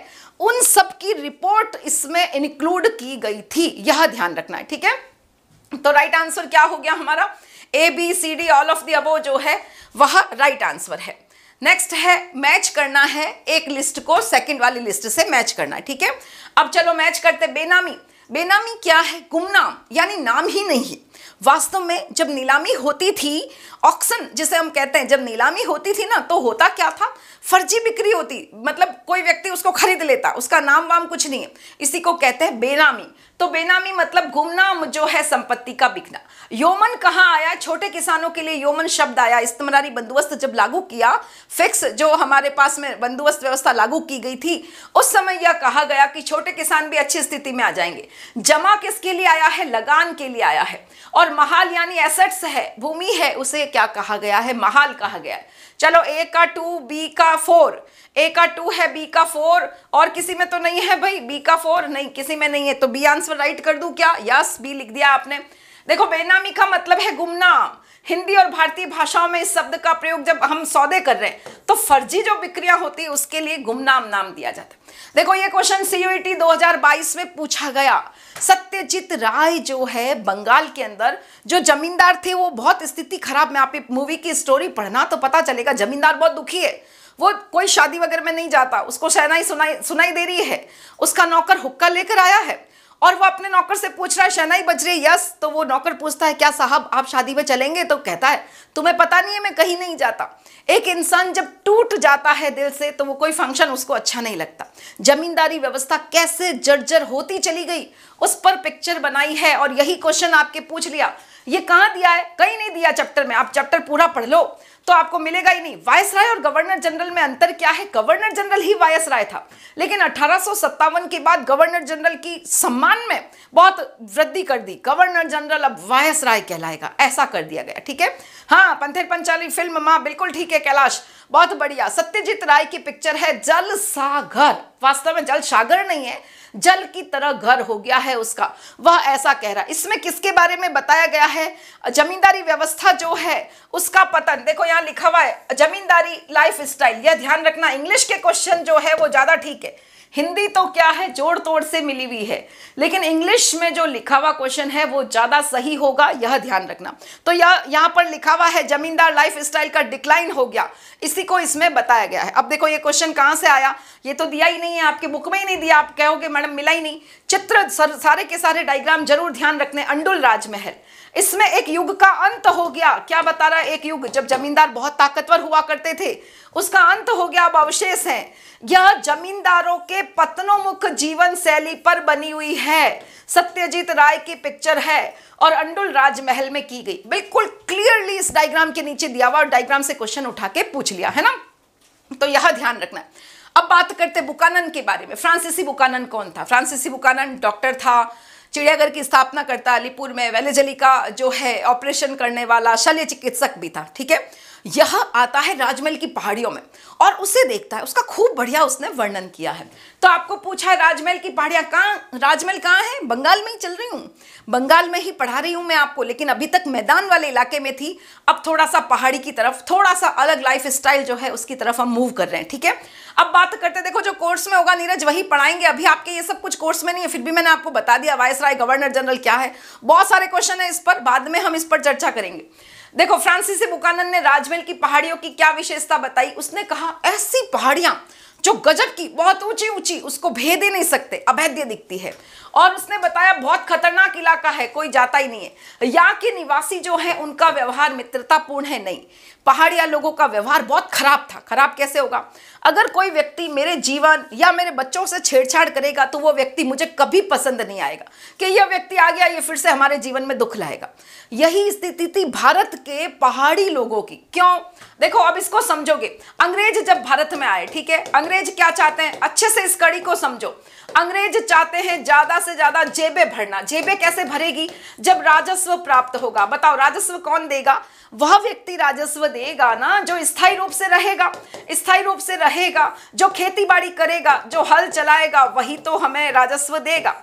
उन सब की रिपोर्ट इसमें इंक्लूड की गई थी यह ध्यान रखना है ठीक है तो राइट right आंसर क्या हो गया हमारा A B C D all of दबो जो है वह राइट right आंसर है नेक्स्ट है मैच करना है एक लिस्ट को सेकंड वाली लिस्ट से मैच करना ठीक है थीके? अब चलो मैच करते बेनामी बेनामी क्या है गुमनाम यानी नाम ही नहीं वास्तव में जब नीलामी होती थी ऑक्शन जिसे हम कहते हैं जब नीलामी होती थी ना तो होता क्या था फर्जी बिक्री होती मतलब कोई व्यक्ति उसको खरीद लेता उसका नाम वाम कुछ नहीं है इसी को कहते हैं बेनामी तो बेनामी मतलब गुमनाम जो है संपत्ति का बिकना योमन कहाँ आया छोटे किसानों के लिए योमन शब्द आया इस्तेमारी बंदोबस्त जब लागू किया फिक्स जो हमारे पास में बंदोबस्त व्यवस्था लागू की गई थी उस समय यह कहा गया कि छोटे किसान भी अच्छी स्थिति में आ जाएंगे जमा किसके लिए आया है लगान के लिए आया है और महाल यानी एसेट्स है भूमि है उसे क्या कहा गया है महाल कहा गया है चलो ए का टू बी का फोर ए का टू है बी का फोर और किसी में तो नहीं है भाई बी का फोर नहीं किसी में नहीं है तो बी आंसर राइट कर दू क्या यस बी लिख दिया आपने देखो बेनामी का मतलब है गुमनाम हिंदी और भारतीय भाषाओं में इस शब्द का प्रयोग जब हम सौदे कर रहे हैं तो फर्जी जो बिक्रिया होती है उसके लिए गुमनाम नाम दिया जाता है देखो ये क्वेश्चन सीयूईटी 2022 में पूछा गया सत्यजीत राय जो है बंगाल के अंदर जो जमींदार थे वो बहुत स्थिति खराब में आप मूवी की स्टोरी पढ़ना तो पता चलेगा जमींदार बहुत दुखी है वो कोई शादी वगैरह में नहीं जाता उसको शहनाई सुनाई सुनाई दे रही है उसका नौकर हुक्का लेकर आया है और वो अपने नौकर से पूछ रहा है शहनाई बज रही यस तो वो नौकर पूछता है क्या साहब आप शादी में चलेंगे तो कहता है तुम्हें पता नहीं है मैं कहीं नहीं जाता एक इंसान जब टूट जाता है दिल से तो वो कोई फंक्शन उसको अच्छा नहीं लगता जमींदारी व्यवस्था कैसे जर्जर होती चली गई उस पर पिक्चर बनाई है और यही क्वेश्चन आपके पूछ लिया ये कहाँ दिया है कहीं नहीं दिया चैप्टर में आप चैप्टर पूरा पढ़ लो तो आपको मिलेगा ही नहीं वायस राय और गवर्नर जनरल में अंतर क्या है गवर्नर जनरल ही वायस राय था लेकिन अठारह के बाद गवर्नर जनरल की सम्मान में बहुत वृद्धि कर दी गवर्नर जनरल अब वायस राय कहलाएगा ऐसा कर दिया गया ठीक है हाँ पंथेर पंचाली फिल्म माँ बिल्कुल ठीक है कैलाश बहुत बढ़िया सत्यजीत राय की पिक्चर है जल सागर वास्तव में जल सागर नहीं है जल की तरह घर हो गया है उसका वह ऐसा कह रहा है इसमें किसके बारे में बताया गया है जमींदारी व्यवस्था जो है उसका पतन देखो यहां लिखा हुआ है जमींदारी लाइफ स्टाइल यह ध्यान रखना इंग्लिश के क्वेश्चन जो है वो ज्यादा ठीक है हिंदी तो क्या है जोड़ तोड़ से मिली हुई है लेकिन इंग्लिश में जो लिखा हुआ क्वेश्चन है वो ज़्यादा सही होगा यह ध्यान रखना तो यह यहां पर लिखा हुआ है जमींदार लाइफ स्टाइल का डिक्लाइन हो गया इसी को इसमें बताया गया है अब देखो ये क्वेश्चन कहां से आया ये तो दिया ही नहीं है आपके बुक में ही नहीं दिया आप कहोगे मैडम मिला ही नहीं चित्र सारे के सारे डायग्राम जरूर ध्यान रखने अंडुल राजमहल इसमें एक युग का अंत हो गया क्या बता रहा है एक युग जब जमींदार बहुत ताकतवर हुआ करते थे उसका अंत हो गया अब अवशेष हैं यह जमींदारों के पतनोमुख जीवन शैली पर बनी हुई है सत्यजीत राय की पिक्चर है और अंडुल राजमहल में की गई बिल्कुल क्लियरली इस डायग्राम के नीचे दिया हुआ और डायग्राम से क्वेश्चन उठा के पूछ लिया है ना तो यह ध्यान रखना है अब बात करते बुकानन के बारे में फ्रांसिसी बुकानन कौन था फ्रांसिसी बुकानन डॉक्टर था चिड़ियाघर की स्थापना करता अलीपुर में वेलेजली का जो है ऑपरेशन करने वाला शल्य चिकित्सक भी था ठीक है यह आता है राजमहल की पहाड़ियों में और उसे देखता है उसका खूब बढ़िया उसने वर्णन किया है तो आपको पूछा है राजमहल की पहाड़ियां कहाँ राजमहल कहाँ है बंगाल में ही चल रही हूँ बंगाल में ही पढ़ा रही हूँ मैं आपको लेकिन अभी तक मैदान वाले इलाके में थी अब थोड़ा सा पहाड़ी की तरफ थोड़ा सा अलग लाइफ स्टाइल जो है उसकी तरफ हम मूव कर रहे हैं ठीक है अब बात करते देखो जो कोर्स में होगा नीरज वही पढ़ाएंगे अभी आपके ये सब कुछ कोर्स में नहीं है फिर भी मैंने आपको बता दिया वायस गवर्नर जनरल क्या है बहुत सारे क्वेश्चन है इस पर बाद में हम इस पर चर्चा करेंगे देखो फ्रांसिस बुकानन ने राजमहल की पहाड़ियों की क्या विशेषता बताई उसने कहा ऐसी पहाड़ियां जो गजब की बहुत ऊंची ऊंची उसको भेद ही नहीं सकते अभेद्य दिखती है और उसने बताया बहुत खतरनाक इलाका है कोई जाता ही नहीं है यहाँ के निवासी जो है उनका व्यवहार मित्रतापूर्ण है नहीं पहाड़िया लोगों का व्यवहार बहुत खराब था खराब कैसे होगा अगर कोई व्यक्ति मेरे जीवन या मेरे बच्चों से छेड़छाड़ करेगा तो वो व्यक्ति मुझे कभी पसंद नहीं आएगा कि यह व्यक्ति आ गया ये फिर से हमारे जीवन में दुख लाएगा यही स्थिति थी भारत के पहाड़ी लोगों की क्यों देखो अब इसको समझोगे अंग्रेज जब भारत में आए ठीक है अंग्रेज क्या चाहते हैं अच्छे से इस कड़ी को समझो अंग्रेज चाहते हैं ज्यादा से ज्यादा जेबे भरना जेबे कैसे भरेगी जब राजस्व प्राप्त होगा बताओ राजस्व कौन देगा वह व्यक्ति राजस्व देगा ना जो स्थायी रूप से रहेगा स्थायी रूप से रहेगा जो खेती बाड़ी करेगा जो हल चलाएगा वही तो हमें राजस्व देगा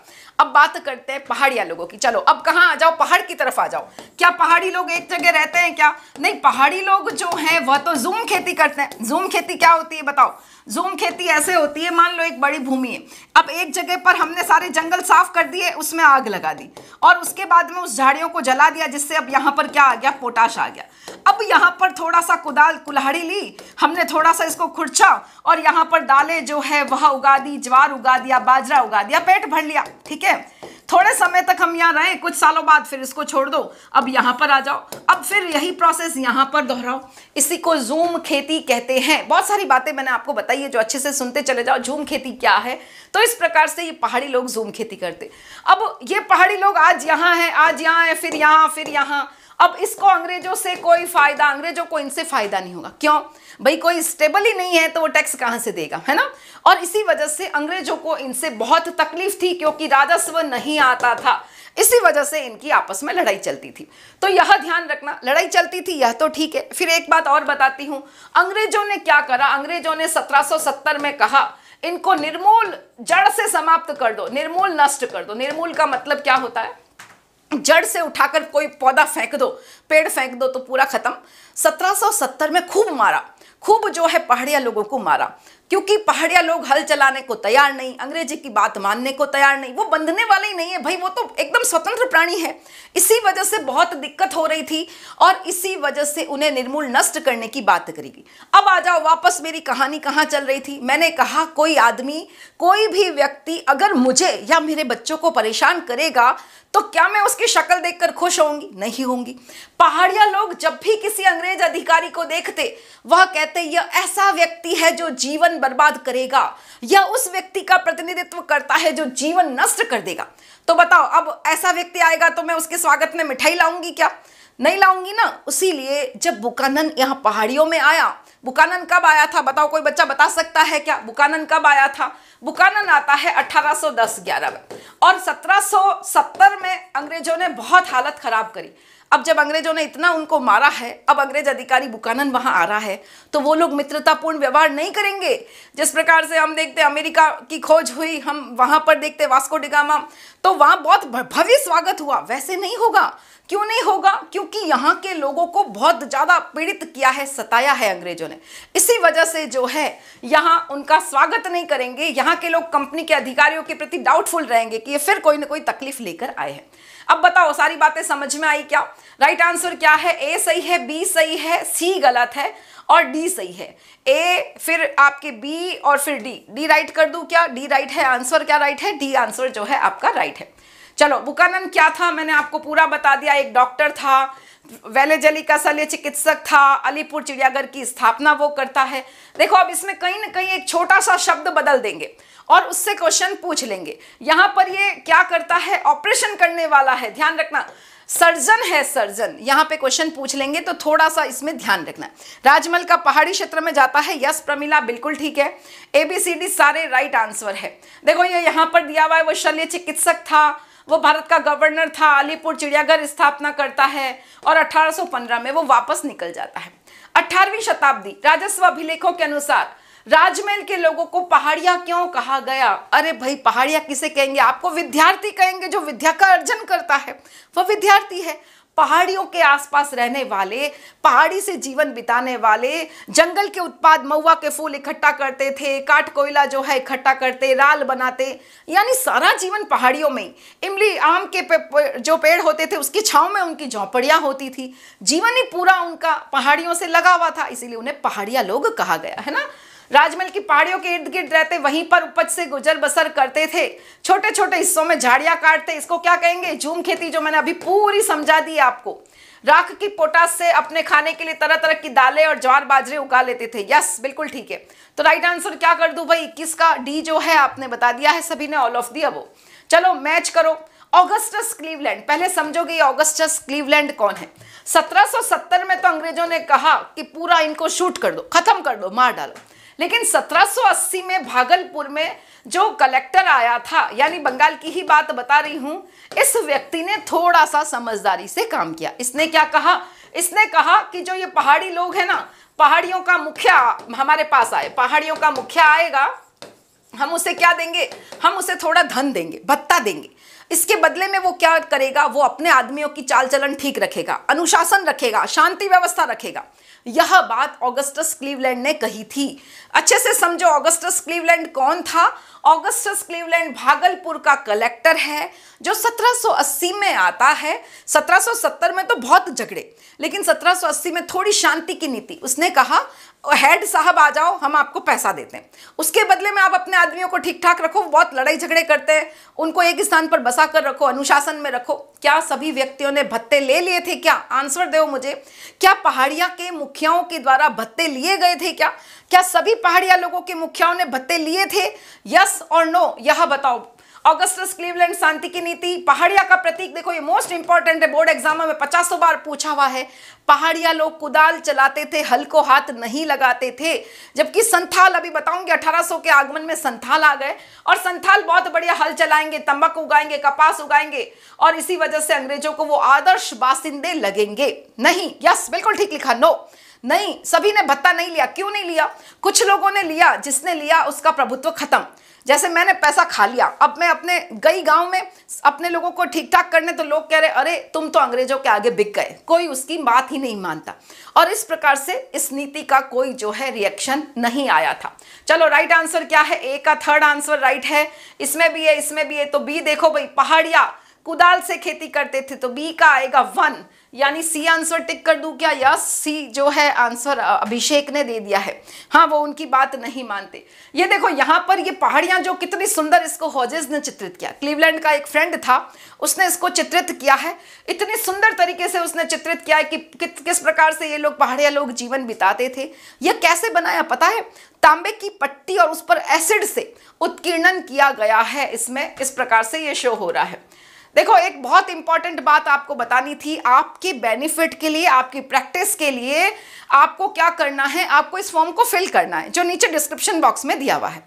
अब बात करते हैं पहाड़िया लोगों की चलो अब कहाँ आ जाओ पहाड़ की तरफ आ जाओ क्या पहाड़ी लोग एक जगह रहते हैं क्या नहीं पहाड़ी लोग जो हैं वह तो जूम खेती करते हैं जूम खेती क्या होती है बताओ जूम खेती ऐसे होती है मान लो एक बड़ी भूमि है अब एक जगह पर हमने सारे जंगल साफ कर दिए उसमें आग लगा दी और उसके बाद में उस झाड़ियों को जला दिया जिससे अब यहाँ पर क्या आ गया पोटाश आ गया अब यहाँ पर थोड़ा सा कुदाल कुल्हाड़ी ली हमने थोड़ा सा इसको खुर्चा और यहाँ पर दालें जो है वह उगा दी ज्वार उगा दिया बाजरा उगा दिया पेट भर लिया ठीक है थोड़े समय तक हम यहाँ रहें कुछ सालों बाद फिर इसको छोड़ दो अब यहाँ पर आ जाओ अब फिर यही प्रोसेस यहाँ पर दोहराओ इसी को जूम खेती कहते हैं बहुत सारी बातें मैंने आपको बताई है जो अच्छे से सुनते चले जाओ जूम खेती क्या है तो इस प्रकार से ये पहाड़ी लोग जूम खेती करते अब ये पहाड़ी लोग आज यहाँ है आज यहाँ है फिर यहाँ फिर यहाँ अब इसको अंग्रेजों से कोई फायदा अंग्रेजों को इनसे फायदा नहीं होगा क्यों भाई कोई स्टेबल ही नहीं है तो वो टैक्स कहाँ से देगा है ना और इसी वजह से अंग्रेजों को इनसे बहुत तकलीफ थी क्योंकि राजस्व नहीं आता था इसी वजह से इनकी आपस में लड़ाई चलती थी तो यह ध्यान रखना लड़ाई चलती थी यह तो ठीक है फिर एक बात और बताती हूं अंग्रेजों ने क्या करा अंग्रेजों ने 1770 में कहा इनको निर्मूल जड़ से समाप्त कर दो निर्मूल नष्ट कर दो निर्मूल का मतलब क्या होता है जड़ से उठाकर कोई पौधा फेंक दो पेड़ फेंक दो तो पूरा खत्म 1770 में खूब मारा खूब जो है पहाड़िया लोगों को मारा क्योंकि पहाड़िया लोग हल चलाने को तैयार नहीं अंग्रेजी की बात मानने को तैयार नहीं वो बंधने वाले ही नहीं है भाई वो तो एकदम स्वतंत्र प्राणी है इसी वजह से बहुत दिक्कत हो रही थी और इसी वजह से उन्हें निर्मूल नष्ट करने की बात करी गई अब आ जाओ वापस मेरी कहानी कहाँ चल रही थी मैंने कहा कोई आदमी कोई भी व्यक्ति अगर मुझे या मेरे बच्चों को परेशान करेगा तो क्या मैं उसकी शक्ल देखकर खुश होंगी नहीं होंगी पहाड़िया लोग जब भी किसी अंग्रेज अधिकारी को देखते वह कहते यह ऐसा व्यक्ति है जो जीवन बर्बाद करेगा या उस व्यक्ति का प्रतिनिधित्व करता है जो जीवन नष्ट कर देगा तो बताओ अब ऐसा व्यक्ति आएगा तो मैं उसके स्वागत में मिठाई लाऊंगी क्या नहीं लाऊंगी ना उसीलिए जब बुकानन यहाँ पहाड़ियों में आया बुकानन कब आया था बताओ कोई बच्चा बता सकता है क्या बुकानन कब आया था बुकानन आता है 1810-11 में और 1770 में अंग्रेजों ने बहुत हालत खराब करी अब जब अंग्रेजों ने इतना उनको मारा है अब अंग्रेज अधिकारी बुकानन वहां आ रहा है तो वो लोग मित्रतापूर्ण व्यवहार नहीं करेंगे जिस प्रकार से हम देखते अमेरिका की खोज हुई हम वहां पर देखते वास्को डिगामा तो वहां बहुत भव्य स्वागत हुआ वैसे नहीं होगा क्यों नहीं होगा क्योंकि यहाँ के लोगों को बहुत ज़्यादा पीड़ित किया है सताया है अंग्रेजों ने इसी वजह से जो है यहाँ उनका स्वागत नहीं करेंगे यहाँ के लोग कंपनी के अधिकारियों के प्रति डाउटफुल रहेंगे कि ये फिर कोई ना कोई तकलीफ लेकर आए हैं अब बताओ सारी बातें समझ में आई क्या राइट आंसर क्या है ए सही है बी सही है सी गलत है और डी सही है ए फिर आपके बी और फिर डी डी राइट कर दू क्या डी राइट है आंसर क्या राइट है डी आंसर जो है आपका राइट है चलो बुकानन क्या था मैंने आपको पूरा बता दिया एक डॉक्टर था वेलेजली का शल्य चिकित्सक था अलीपुर चिड़ियाघर की स्थापना वो करता है देखो अब इसमें कहीं ना कहीं एक छोटा सा शब्द बदल देंगे और उससे क्वेश्चन पूछ लेंगे यहाँ पर ये क्या करता है ऑपरेशन करने वाला है ध्यान रखना सर्जन है सर्जन यहाँ पे क्वेश्चन पूछ लेंगे तो थोड़ा सा इसमें ध्यान रखना राजमल का पहाड़ी क्षेत्र में जाता है यस प्रमिला बिल्कुल ठीक है ए बी सी डी सारे राइट आंसर है देखो ये यहाँ पर दिया हुआ है वो शल्य चिकित्सक था वो भारत का गवर्नर था अलीपुर चिड़ियाघर स्थापना करता है और 1815 में वो वापस निकल जाता है 18वीं शताब्दी राजस्व अभिलेखों के अनुसार राजमहल के लोगों को पहाड़िया क्यों कहा गया अरे भाई पहाड़िया किसे कहेंगे आपको विद्यार्थी कहेंगे जो विद्या का अर्जन करता है वह विद्यार्थी है पहाड़ियों के आसपास रहने वाले पहाड़ी से जीवन बिताने वाले जंगल के उत्पाद मऊआ के फूल इकट्ठा करते थे काट कोयला जो है इकट्ठा करते राल बनाते यानी सारा जीवन पहाड़ियों में इमली आम के पे, पे, जो पेड़ होते थे उसकी छाँव में उनकी झोंपड़ियाँ होती थी जीवन ही पूरा उनका पहाड़ियों से लगा हुआ था इसीलिए उन्हें पहाड़िया लोग कहा गया है ना राजमहल की पहाड़ियों के इर्द गिर्द रहते वहीं पर उपज से गुजर बसर करते थे छोटे छोटे हिस्सों में झाड़ियां काटते इसको क्या कहेंगे झूम खेती जो मैंने अभी पूरी समझा दी आपको राख की पोटास से अपने खाने के लिए तरह तरह की दालें और ज्वार बाजरे उगा लेते थे यस बिल्कुल ठीक है तो राइट आंसर क्या कर दू भाई इक्कीस का डी जो है आपने बता दिया है सभी ने ऑल ऑफ दिया वो चलो मैच करो ऑगस्टस क्लीवलैंड पहले समझोगे ऑगस्टस क्लीवलैंड कौन है 1770 में तो अंग्रेजों ने कहा कि पूरा इनको शूट कर दो खत्म कर दो मार डालो लेकिन 1780 में भागलपुर में जो कलेक्टर आया था यानी बंगाल की ही बात बता रही हूं इस व्यक्ति ने थोड़ा सा समझदारी से काम किया इसने क्या कहा इसने कहा कि जो ये पहाड़ी लोग हैं ना पहाड़ियों का मुखिया हमारे पास आए पहाड़ियों का मुखिया आएगा हम उसे क्या देंगे हम उसे थोड़ा धन देंगे भत्ता देंगे इसके बदले में वो क्या करेगा वो अपने आदमियों की चाल चलन ठीक रखेगा अनुशासन रखेगा शांति व्यवस्था रखेगा यह बात ऑगस्टस क्लीवलैंड ने कही थी अच्छे से समझो ऑगस्टस क्लीवलैंड कौन था ऑगस्टस क्लीवलैंड भागलपुर का कलेक्टर है जो 1780 में आता है 1770 में तो बहुत झगड़े लेकिन 1780 में थोड़ी शांति की नीति उसने कहा हेड साहब आ जाओ हम आपको पैसा देते हैं उसके बदले में आप अपने आदमियों को ठीक ठाक रखो बहुत लड़ाई झगड़े करते हैं उनको एक स्थान पर बसा कर रखो अनुशासन में रखो क्या सभी व्यक्तियों ने भत्ते ले लिए थे क्या आंसर दो मुझे क्या पहाड़िया के मुखियाओं के द्वारा भत्ते लिए गए थे क्या क्या सभी पहाड़िया लोगों के मुखियाओं ने भत्ते लिए थे यस और नो यह बताओ ऑगस्टस क्लीवलैंड शांति की नीति पहाड़िया का प्रतीक देखो ये मोस्ट इंपॉर्टेंट है बोर्ड एग्जाम में पचासों बार पूछा हुआ है पहाड़िया लोग कुदाल चलाते थे हल को हाथ नहीं लगाते थे जबकि संथाल अभी बताऊंगी 1800 के आगमन में संथाल आ गए और संथाल बहुत बढ़िया हल चलाएंगे तंबाकू उगाएंगे कपास उगाएंगे और इसी वजह से अंग्रेजों को वो आदर्श बासिंदे लगेंगे नहीं यस बिल्कुल ठीक लिखा नो no. नहीं सभी ने भत्ता नहीं लिया क्यों नहीं लिया कुछ लोगों ने लिया जिसने लिया उसका प्रभुत्व खत्म जैसे मैंने पैसा खा लिया अब मैं अपने गई गांव में अपने लोगों को ठीक ठाक करने तो लोग कह रहे अरे तुम तो अंग्रेजों के आगे बिक गए कोई उसकी बात ही नहीं मानता और इस प्रकार से इस नीति का कोई जो है रिएक्शन नहीं आया था चलो राइट आंसर क्या है ए का थर्ड आंसर राइट है इसमें भी है इसमें भी है तो बी देखो भाई पहाड़िया कुदाल से खेती करते थे तो बी का आएगा वन यानी सी आंसर टिक कर दूं क्या या सी जो है आंसर अभिषेक ने दे दिया है हाँ वो उनकी बात नहीं मानते ये देखो यहाँ पर ये पहाड़ियाँ जो कितनी सुंदर इसको हॉजेज ने चित्रित किया क्लीवलैंड का एक फ्रेंड था उसने इसको चित्रित किया है इतने सुंदर तरीके से उसने चित्रित किया है कि, कि किस प्रकार से ये लोग पहाड़िया लोग जीवन बिताते थे यह कैसे बनाया पता है तांबे की पट्टी और उस पर एसिड से उत्कीर्णन किया गया है इसमें इस प्रकार से ये शो हो रहा है देखो एक बहुत इंपॉर्टेंट बात आपको बतानी थी आपके बेनिफिट के लिए आपकी प्रैक्टिस के लिए आपको क्या करना है आपको इस फॉर्म को फिल करना है जो नीचे डिस्क्रिप्शन बॉक्स में दिया हुआ है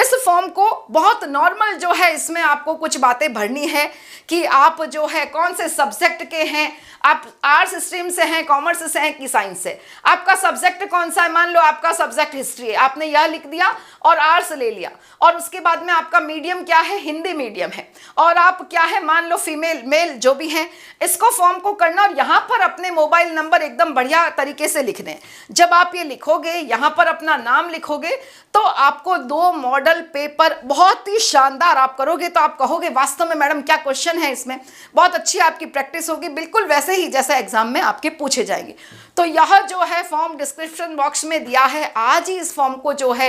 इस फॉर्म को बहुत नॉर्मल जो है इसमें आपको कुछ बातें भरनी है कि आप जो है कौन से सब्जेक्ट के हैं आप आर्ट्स स्ट्रीम से हैं कॉमर्स से हैं कि साइंस से आपका सब्जेक्ट कौन सा है मान लो आपका सब्जेक्ट हिस्ट्री है आपने यह लिख दिया और आर्ट्स ले लिया और उसके बाद में आपका मीडियम क्या है हिंदी मीडियम है और आप क्या है मान लो फीमेल मेल जो भी हैं इसको फॉर्म को करना और यहाँ पर अपने मोबाइल नंबर एकदम बढ़िया तरीके से लिख दें जब आप ये लिखोगे यहाँ पर अपना नाम लिखोगे तो आपको दो मॉडल मॉडल पेपर बहुत ही शानदार आप करोगे तो आप कहोगे वास्तव में मैडम क्या क्वेश्चन है इसमें बहुत अच्छी आपकी प्रैक्टिस होगी बिल्कुल वैसे ही जैसा एग्जाम में आपके पूछे जाएंगे तो यह जो है फॉर्म डिस्क्रिप्शन बॉक्स में दिया है आज ही इस फॉर्म को जो है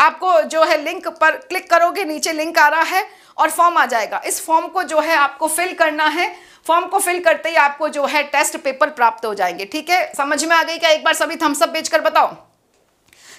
आपको जो है लिंक पर क्लिक करोगे नीचे लिंक आ रहा है और फॉर्म आ जाएगा इस फॉर्म को जो है आपको फिल करना है फॉर्म को फिल करते ही आपको जो है टेस्ट पेपर प्राप्त हो जाएंगे ठीक है समझ में आ गई क्या एक बार सभी थम्सअप भेज कर बताओ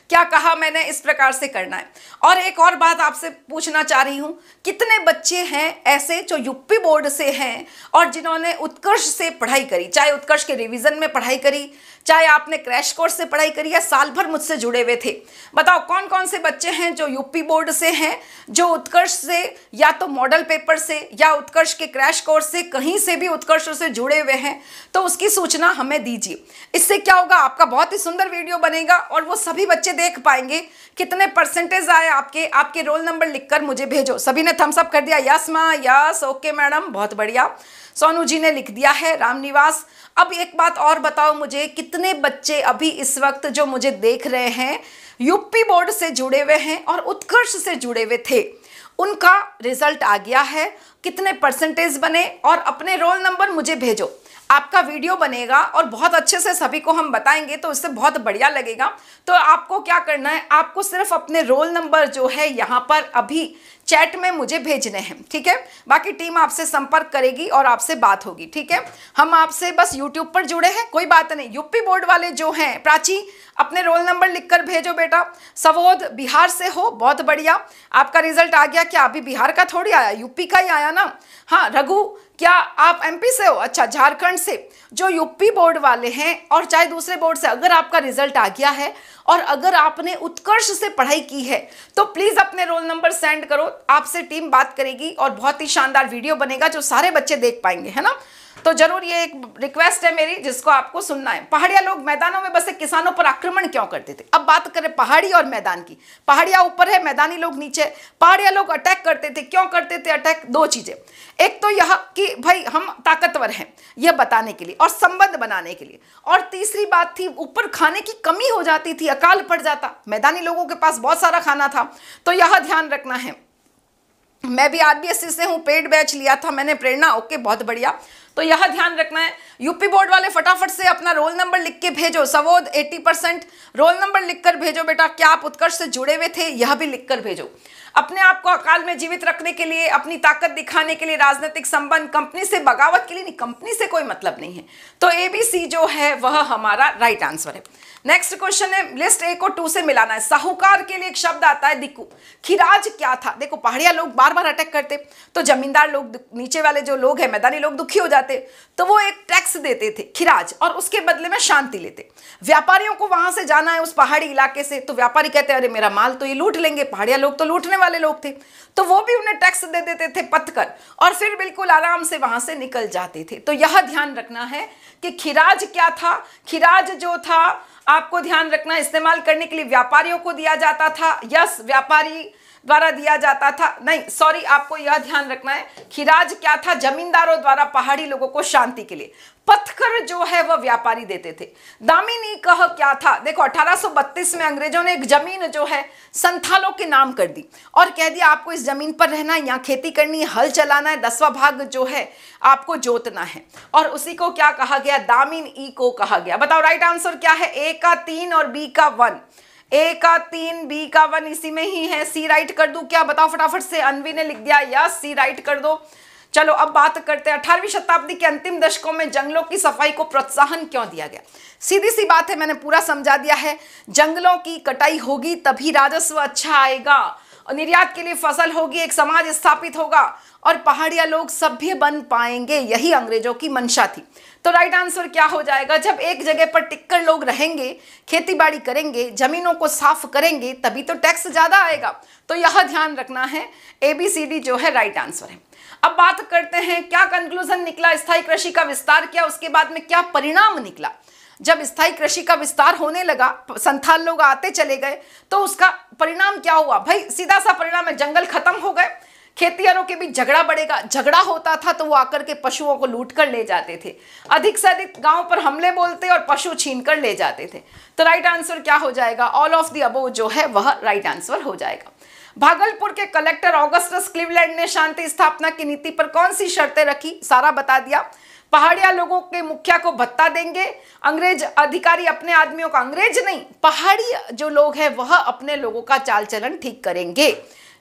क्या कहा मैंने इस प्रकार से करना है और एक और बात आपसे पूछना चाह रही हूँ कितने बच्चे हैं ऐसे जो यूपी बोर्ड से हैं और जिन्होंने उत्कर्ष से पढ़ाई करी चाहे उत्कर्ष के रिविज़न में पढ़ाई करी चाहे आपने क्रैश कोर्स से पढ़ाई करी है साल भर मुझसे जुड़े हुए थे बताओ कौन कौन से बच्चे हैं जो यूपी बोर्ड से हैं जो उत्कर्ष से या तो मॉडल पेपर से या उत्कर्ष के क्रैश कोर्स से कहीं से भी उत्कर्ष से जुड़े हुए हैं तो उसकी सूचना हमें दीजिए इससे क्या होगा आपका बहुत ही सुंदर वीडियो बनेगा और वो सभी बच्चे देख पाएंगे कितने परसेंटेज आए आपके आपके रोल नंबर लिखकर मुझे भेजो सभी ने थम्सअप कर दिया यस माँ यस ओके मैडम बहुत बढ़िया सोनू जी ने लिख दिया है रामनिवास अब एक बात और बताओ मुझे कितने बच्चे अभी इस वक्त जो मुझे देख रहे हैं यूपी बोर्ड से जुड़े हुए हैं और उत्कर्ष से जुड़े हुए थे उनका रिजल्ट आ गया है कितने परसेंटेज बने और अपने रोल नंबर मुझे भेजो आपका वीडियो बनेगा और बहुत अच्छे से सभी को हम बताएंगे तो इससे बहुत बढ़िया लगेगा तो आपको क्या करना है आपको सिर्फ अपने रोल नंबर जो है यहाँ पर अभी चैट में मुझे भेजने हैं ठीक है बाकी टीम आपसे संपर्क करेगी और आपसे बात होगी ठीक है हम आपसे बस यूट्यूब पर जुड़े हैं कोई बात नहीं यूपी बोर्ड वाले जो हैं प्राची अपने रोल नंबर लिखकर भेजो बेटा सवोद बिहार से हो बहुत बढ़िया आपका रिजल्ट आ गया क्या अभी बिहार का थोड़ी आया यूपी का ही आया ना हाँ रघु क्या आप एमपी से हो अच्छा झारखंड से जो यूपी बोर्ड वाले हैं और चाहे दूसरे बोर्ड से अगर आपका रिजल्ट आ गया है और अगर आपने उत्कर्ष से पढ़ाई की है तो प्लीज़ अपने रोल नंबर सेंड करो आपसे टीम बात करेगी और बहुत ही शानदार वीडियो बनेगा जो सारे बच्चे देख पाएंगे है ना तो जरूर ये एक रिक्वेस्ट है मेरी जिसको आपको सुनना है पहाड़िया लोग मैदानों में बसे किसानों पर आक्रमण क्यों करते थे अब बात करें पहाड़ी और मैदान की पहाड़िया ऊपर है मैदानी लोग नीचे पहाड़िया लोग अटैक करते थे क्यों करते थे अटैक दो चीजें एक तो यह कि भाई हम ताकतवर हैं यह बताने के लिए और संबंध बनाने के लिए और तीसरी बात थी ऊपर खाने की कमी हो जाती थी अकाल पड़ जाता मैदानी लोगों के पास बहुत सारा खाना था तो यह ध्यान रखना है मैं भी आरबीएससी से हूँ पेड बैच लिया था मैंने प्रेरणा ओके बहुत बढ़िया तो यह ध्यान रखना है यूपी बोर्ड वाले फटाफट से अपना रोल नंबर लिख के भेजो सवोद 80 परसेंट रोल नंबर लिखकर भेजो बेटा क्या आप उत्कर्ष से जुड़े हुए थे यह भी लिखकर भेजो अपने आप को अकाल में जीवित रखने के लिए अपनी ताकत दिखाने के लिए राजनीतिक संबंध कंपनी से बगावत के लिए नहीं कंपनी से कोई मतलब नहीं है तो ए जो है वह हमारा राइट आंसर है नेक्स्ट क्वेश्चन है लिस्ट ए को टू से मिलाना है साहूकार के लिए एक शब्द आता है दिक्कू खिराज क्या था देखो पहाड़िया लोग बार बार अटैक करते तो जमींदार लोग नीचे वाले जो लोग हैं मैदानी लोग दुखी हो जाते तो वो एक टैक्स देते थे खिराज और उसके बदले में शांति लेते व्यापारियों को वहां से जाना है उस पहाड़ी इलाके से तो व्यापारी कहते हैं अरे मेरा माल तो ये लूट लेंगे पहाड़िया लोग तो लूटने वाले लोग थे तो वो भी उन्हें टैक्स दे देते थे पत्थकर और फिर बिल्कुल आराम से वहां से निकल जाते थे तो यह ध्यान रखना है कि खिराज क्या था खिराज जो था आपको ध्यान रखना इस्तेमाल करने के लिए व्यापारियों को दिया जाता था यस व्यापारी द्वारा दिया जाता था नहीं सॉरी आपको यह ध्यान रखना है खिराज क्या था जमींदारों द्वारा पहाड़ी लोगों को शांति के लिए पत्थर जो है वह व्यापारी देते थे दामिनी कह क्या था देखो 1832 में अंग्रेजों ने एक जमीन जो है संथालों के नाम कर दी और कह दिया आपको इस जमीन पर रहना है यहाँ खेती करनी है हल चलाना है दसवा भाग जो है आपको जोतना है और उसी को क्या कहा गया दामिन ई को कहा गया बताओ राइट आंसर क्या है ए का तीन और बी का वन ए का तीन बी का वन इसी में ही है सी राइट कर दू क्या बताओ फटाफट से अनवी ने लिख दिया यस सी राइट कर दो चलो अब बात करते हैं अठारहवीं शताब्दी के अंतिम दशकों में जंगलों की सफाई को प्रोत्साहन क्यों दिया गया सीधी सी बात है मैंने पूरा समझा दिया है जंगलों की कटाई होगी तभी राजस्व अच्छा आएगा और निर्यात के लिए फसल होगी एक समाज स्थापित होगा और पहाड़िया लोग सभ्य बन पाएंगे यही अंग्रेजों की मंशा थी तो राइट आंसर क्या हो जाएगा जब एक जगह पर टिक्कर लोग रहेंगे खेतीबाड़ी करेंगे जमीनों को साफ करेंगे तभी तो टैक्स ज़्यादा आएगा तो यह ध्यान रखना है एबीसीडी जो है राइट आंसर है अब बात करते हैं क्या कंक्लूजन निकला स्थायी कृषि का विस्तार किया उसके बाद में क्या परिणाम निकला जब स्थायी कृषि का विस्तार होने लगा संथाल लोग आते चले गए तो उसका परिणाम क्या हुआ भाई सीधा सा परिणाम है जंगल खत्म हो गए खेतियारों के बीच झगड़ा बढ़ेगा झगड़ा होता था तो वो आकर के पशुओं को लूट कर ले जाते थे अधिक से अधिक गांव पर हमले बोलते और पशु छीन कर ले जाते थे तो राइट आंसर क्या हो जाएगा ऑल ऑफ दी अबो जो है वह राइट आंसर हो जाएगा भागलपुर के कलेक्टर ऑगस्टस क्लिवलैंड ने शांति स्थापना की नीति पर कौन सी शर्तें रखी सारा बता दिया पहाड़िया लोगों के मुखिया को भत्ता देंगे अंग्रेज अधिकारी अपने आदमियों का अंग्रेज नहीं पहाड़ी जो लोग हैं वह अपने लोगों का चाल चलन ठीक करेंगे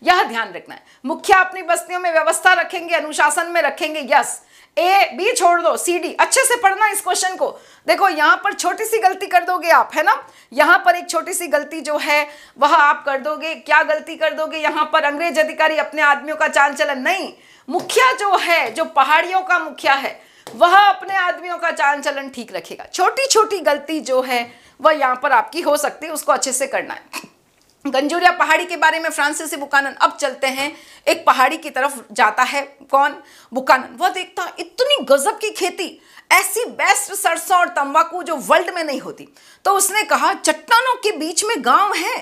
यह ध्यान रखना है मुखिया अपनी बस्तियों में व्यवस्था रखेंगे अनुशासन में रखेंगे यस ए बी छोड़ दो सी डी अच्छे से पढ़ना इस क्वेश्चन को देखो यहाँ पर छोटी सी गलती कर दोगे आप है ना यहाँ पर एक छोटी सी गलती जो है वह आप कर दोगे क्या गलती कर दोगे यहाँ पर अंग्रेज अधिकारी अपने आदमियों का चाल चलन नहीं मुखिया जो है जो पहाड़ियों का मुखिया है वह अपने आदमियों का चाल चलन ठीक रखेगा छोटी छोटी गलती जो है वह यहाँ पर आपकी हो सकती है उसको अच्छे से करना है गंजूरिया पहाड़ी के बारे में फ्रांसिस बुकानन अब चलते हैं एक पहाड़ी की तरफ जाता है कौन बुकानन वह देखता इतनी गजब की खेती ऐसी बेस्ट सरसों और तंबाकू जो वर्ल्ड में नहीं होती तो उसने कहा चट्टानों के बीच में गांव है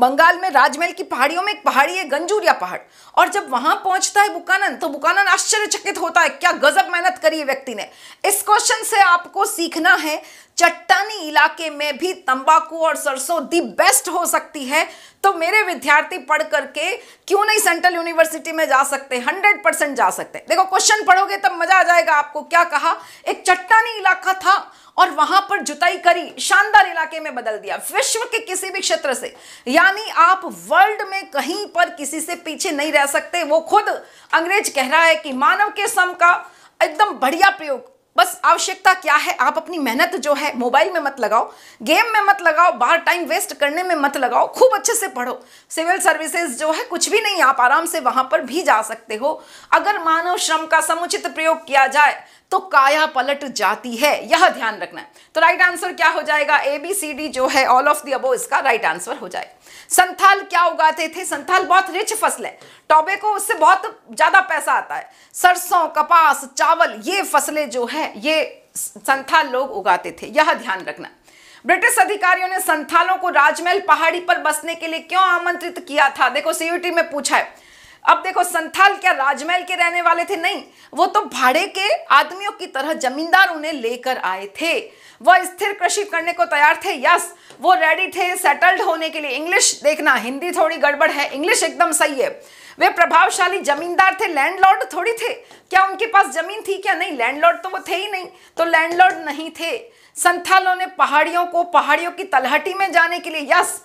बंगाल में राजमहल की पहाड़ियों में एक पहाड़ी है गंजूरिया पहाड़ और जब वहां पहुंचता है बुकानन तो बुकानन आश्चर्यचकित होता है क्या गजब मेहनत करी है व्यक्ति ने इस क्वेश्चन से आपको सीखना है चट्टानी इलाके में भी तंबाकू और सरसों दी बेस्ट हो सकती है तो मेरे विद्यार्थी पढ़ करके क्यों नहीं सेंट्रल यूनिवर्सिटी में जा सकते हंड्रेड परसेंट जा सकते देखो क्वेश्चन पढ़ोगे तब मजा आ जाएगा आपको क्या कहा एक चट्टानी इलाका था और वहां पर जुताई करी शानदार इलाके में बदल दिया विश्व के किसी भी क्षेत्र से यानी आप वर्ल्ड में कहीं पर किसी से पीछे नहीं रह सकते वो खुद अंग्रेज कह रहा है कि मानव के सम का एकदम बढ़िया प्रयोग बस आवश्यकता क्या है आप अपनी मेहनत जो है मोबाइल में मत लगाओ गेम में मत लगाओ बाहर टाइम वेस्ट करने में मत लगाओ खूब अच्छे से पढ़ो सिविल सर्विसेज जो है कुछ भी नहीं आप आराम से वहां पर भी जा सकते हो अगर मानव श्रम का समुचित प्रयोग किया जाए तो काया पलट जाती है यह ध्यान रखना है तो राइट आंसर क्या हो जाएगा ए बी सी डी जो है ऑल ऑफ दी अबो इसका राइट आंसर हो जाएगा संथाल क्या उगाते थे संथाल बहुत रिच फसल है को उससे बहुत ज़्यादा पैसा आता है सरसों कपास चावल ये फसलें जो है ये संथाल लोग उगाते थे यह ध्यान रखना ब्रिटिश अधिकारियों ने संथालों को राजमहल पहाड़ी पर बसने के लिए क्यों आमंत्रित किया था देखो सीयूटी में पूछा है अब देखो संथाल क्या राजमहल के रहने वाले थे नहीं वो तो भाड़े के आदमियों की तरह जमींदार उन्हें लेकर आए थे वह स्थिर कृषि करने को तैयार थे यस वो रेडी थे सेटल्ड होने के लिए इंग्लिश देखना हिंदी थोड़ी गड़बड़ है इंग्लिश एकदम सही है वे प्रभावशाली जमींदार थे लैंडलॉर्ड थोड़ी थे क्या उनके पास जमीन थी क्या नहीं लैंडलॉर्ड तो वो थे ही नहीं तो लैंडलॉर्ड नहीं थे संथालों ने पहाड़ियों को पहाड़ियों की तलहटी में जाने के लिए yes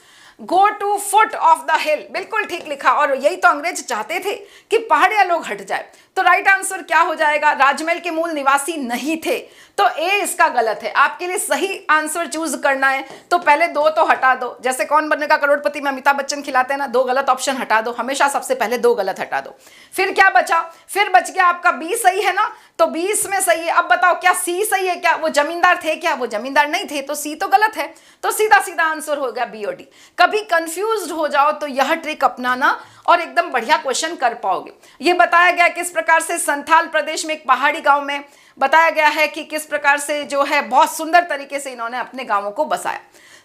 go to foot of the hill बिल्कुल ठीक लिखा और यही तो अंग्रेज चाहते थे कि पहाड़िया लोग हट जाए तो राइट आंसर क्या हो जाएगा राजमहल के मूल निवासी नहीं थे तो ए इसका गलत है आपके लिए सही आंसर चूज करना है तो पहले दो तो हटा दो जैसे कौन बनेगा करोड़पति में अमिताभ बच्चन खिलाते हैं ना दो गलत ऑप्शन हटा दो हमेशा सबसे पहले दो गलत हटा दो फिर क्या बचा फिर बच गया आपका बी सही है ना तो बी इसमें सही है अब बताओ क्या सी सही है क्या वो जमींदार थे क्या वो जमींदार नहीं थे तो सी तो गलत है तो सीधा सीधा आंसर हो गया बी और डी कभी कंफ्यूज हो जाओ तो यह ट्रिक अपनाना और एकदम बढ़िया क्वेश्चन कर पाओगे ये बताया गया किस प्रकार से संथाल प्रदेश में एक पहाड़ी गांव में बताया गया है कि किस प्रकार से जो है बहुत सुंदर तरीके से इन्होंने अपने गांवों को बसाया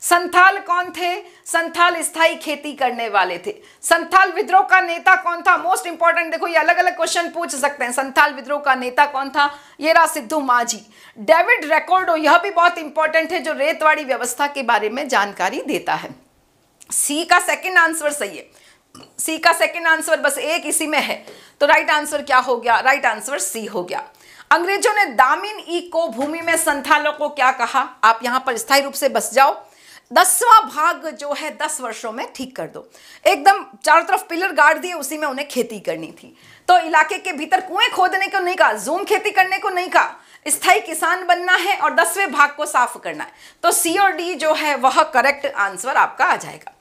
संथाल कौन थे संथाल स्थाई खेती करने वाले थे संथाल विद्रोह का नेता कौन था मोस्ट इंपॉर्टेंट देखो ये अलग अलग क्वेश्चन पूछ सकते हैं संथाल विद्रोह का नेता कौन था ये रा सिद्धू माझी डेविड रिकॉर्डो यह भी बहुत इंपॉर्टेंट है जो रेतवाड़ी व्यवस्था के बारे में जानकारी देता है सी का सेकेंड आंसर सही है सी का सेकेंड आंसर बस एक इसी में है तो राइट आंसर क्या हो गया राइट आंसर सी हो गया अंग्रेजों ने दामिन ई को भूमि में संथालों को क्या कहा आप यहां पर स्थायी रूप से बस जाओ दसवां भाग जो है दस वर्षों में ठीक कर दो एकदम चारों तरफ पिलर गाड़ दिए उसी में उन्हें खेती करनी थी तो इलाके के भीतर कुएं खोदने को नहीं कहा जूम खेती करने को नहीं कहा स्थायी किसान बनना है और दसवें भाग को साफ करना है तो सी और डी जो है वह करेक्ट आंसर आपका आ जाएगा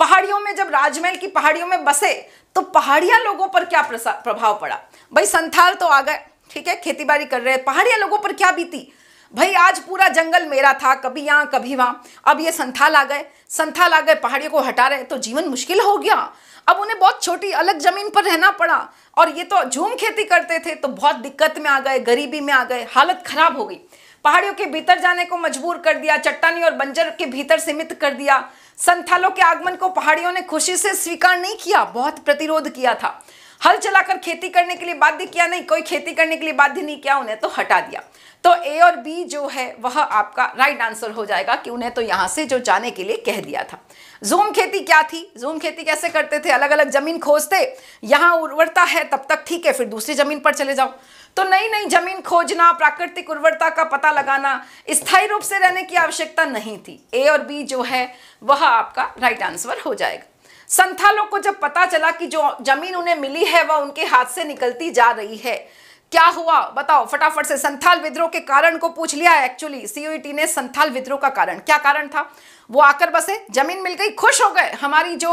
पहाड़ियों में जब राजमहल की पहाड़ियों में बसे तो पहाड़िया लोगों पर क्या प्रभाव पड़ा भाई संथाल तो आ गए ठीक है खेतीबाड़ी कर रहे पहाड़िया लोगों पर क्या बीती भाई आज पूरा जंगल मेरा था कभी यहाँ कभी वहाँ अब ये संथाल आ गए संथाल आ गए पहाड़ियों को हटा रहे तो जीवन मुश्किल हो गया अब उन्हें बहुत छोटी अलग ज़मीन पर रहना पड़ा और ये तो झूम खेती करते थे तो बहुत दिक्कत में आ गए गरीबी में आ गए हालत ख़राब हो गई पहाड़ियों के भीतर जाने को मजबूर कर दिया चट्टानी और बंजर के भीतर सीमित कर दिया संथालों के आगमन को पहाड़ियों ने खुशी से स्वीकार नहीं किया बहुत प्रतिरोध किया था हल चलाकर खेती करने के लिए बाध्य किया नहीं कोई खेती करने के लिए बाध्य नहीं किया उन्हें तो हटा दिया तो ए और बी जो है वह आपका राइट आंसर हो जाएगा कि उन्हें तो यहां से जो जाने के लिए कह दिया था जूम खेती क्या थी जूम खेती कैसे करते थे अलग अलग जमीन खोजते यहां उर्वरता है तब तक ठीक है फिर दूसरी जमीन पर चले जाओ तो नई नई जमीन खोजना प्राकृतिक उर्वरता का पता लगाना स्थायी रूप से रहने की आवश्यकता नहीं थी ए और बी जो है वह आपका राइट आंसर हो जाएगा संथालों को जब पता चला कि जो जमीन उन्हें मिली है वह उनके हाथ से निकलती जा रही है क्या हुआ बताओ फटाफट से संथाल विद्रोह के कारण को पूछ लिया एक्चुअली सीयूईटी e ने संथाल विद्रोह का कारण क्या कारण था वो आकर बसे जमीन मिल गई खुश हो गए हमारी जो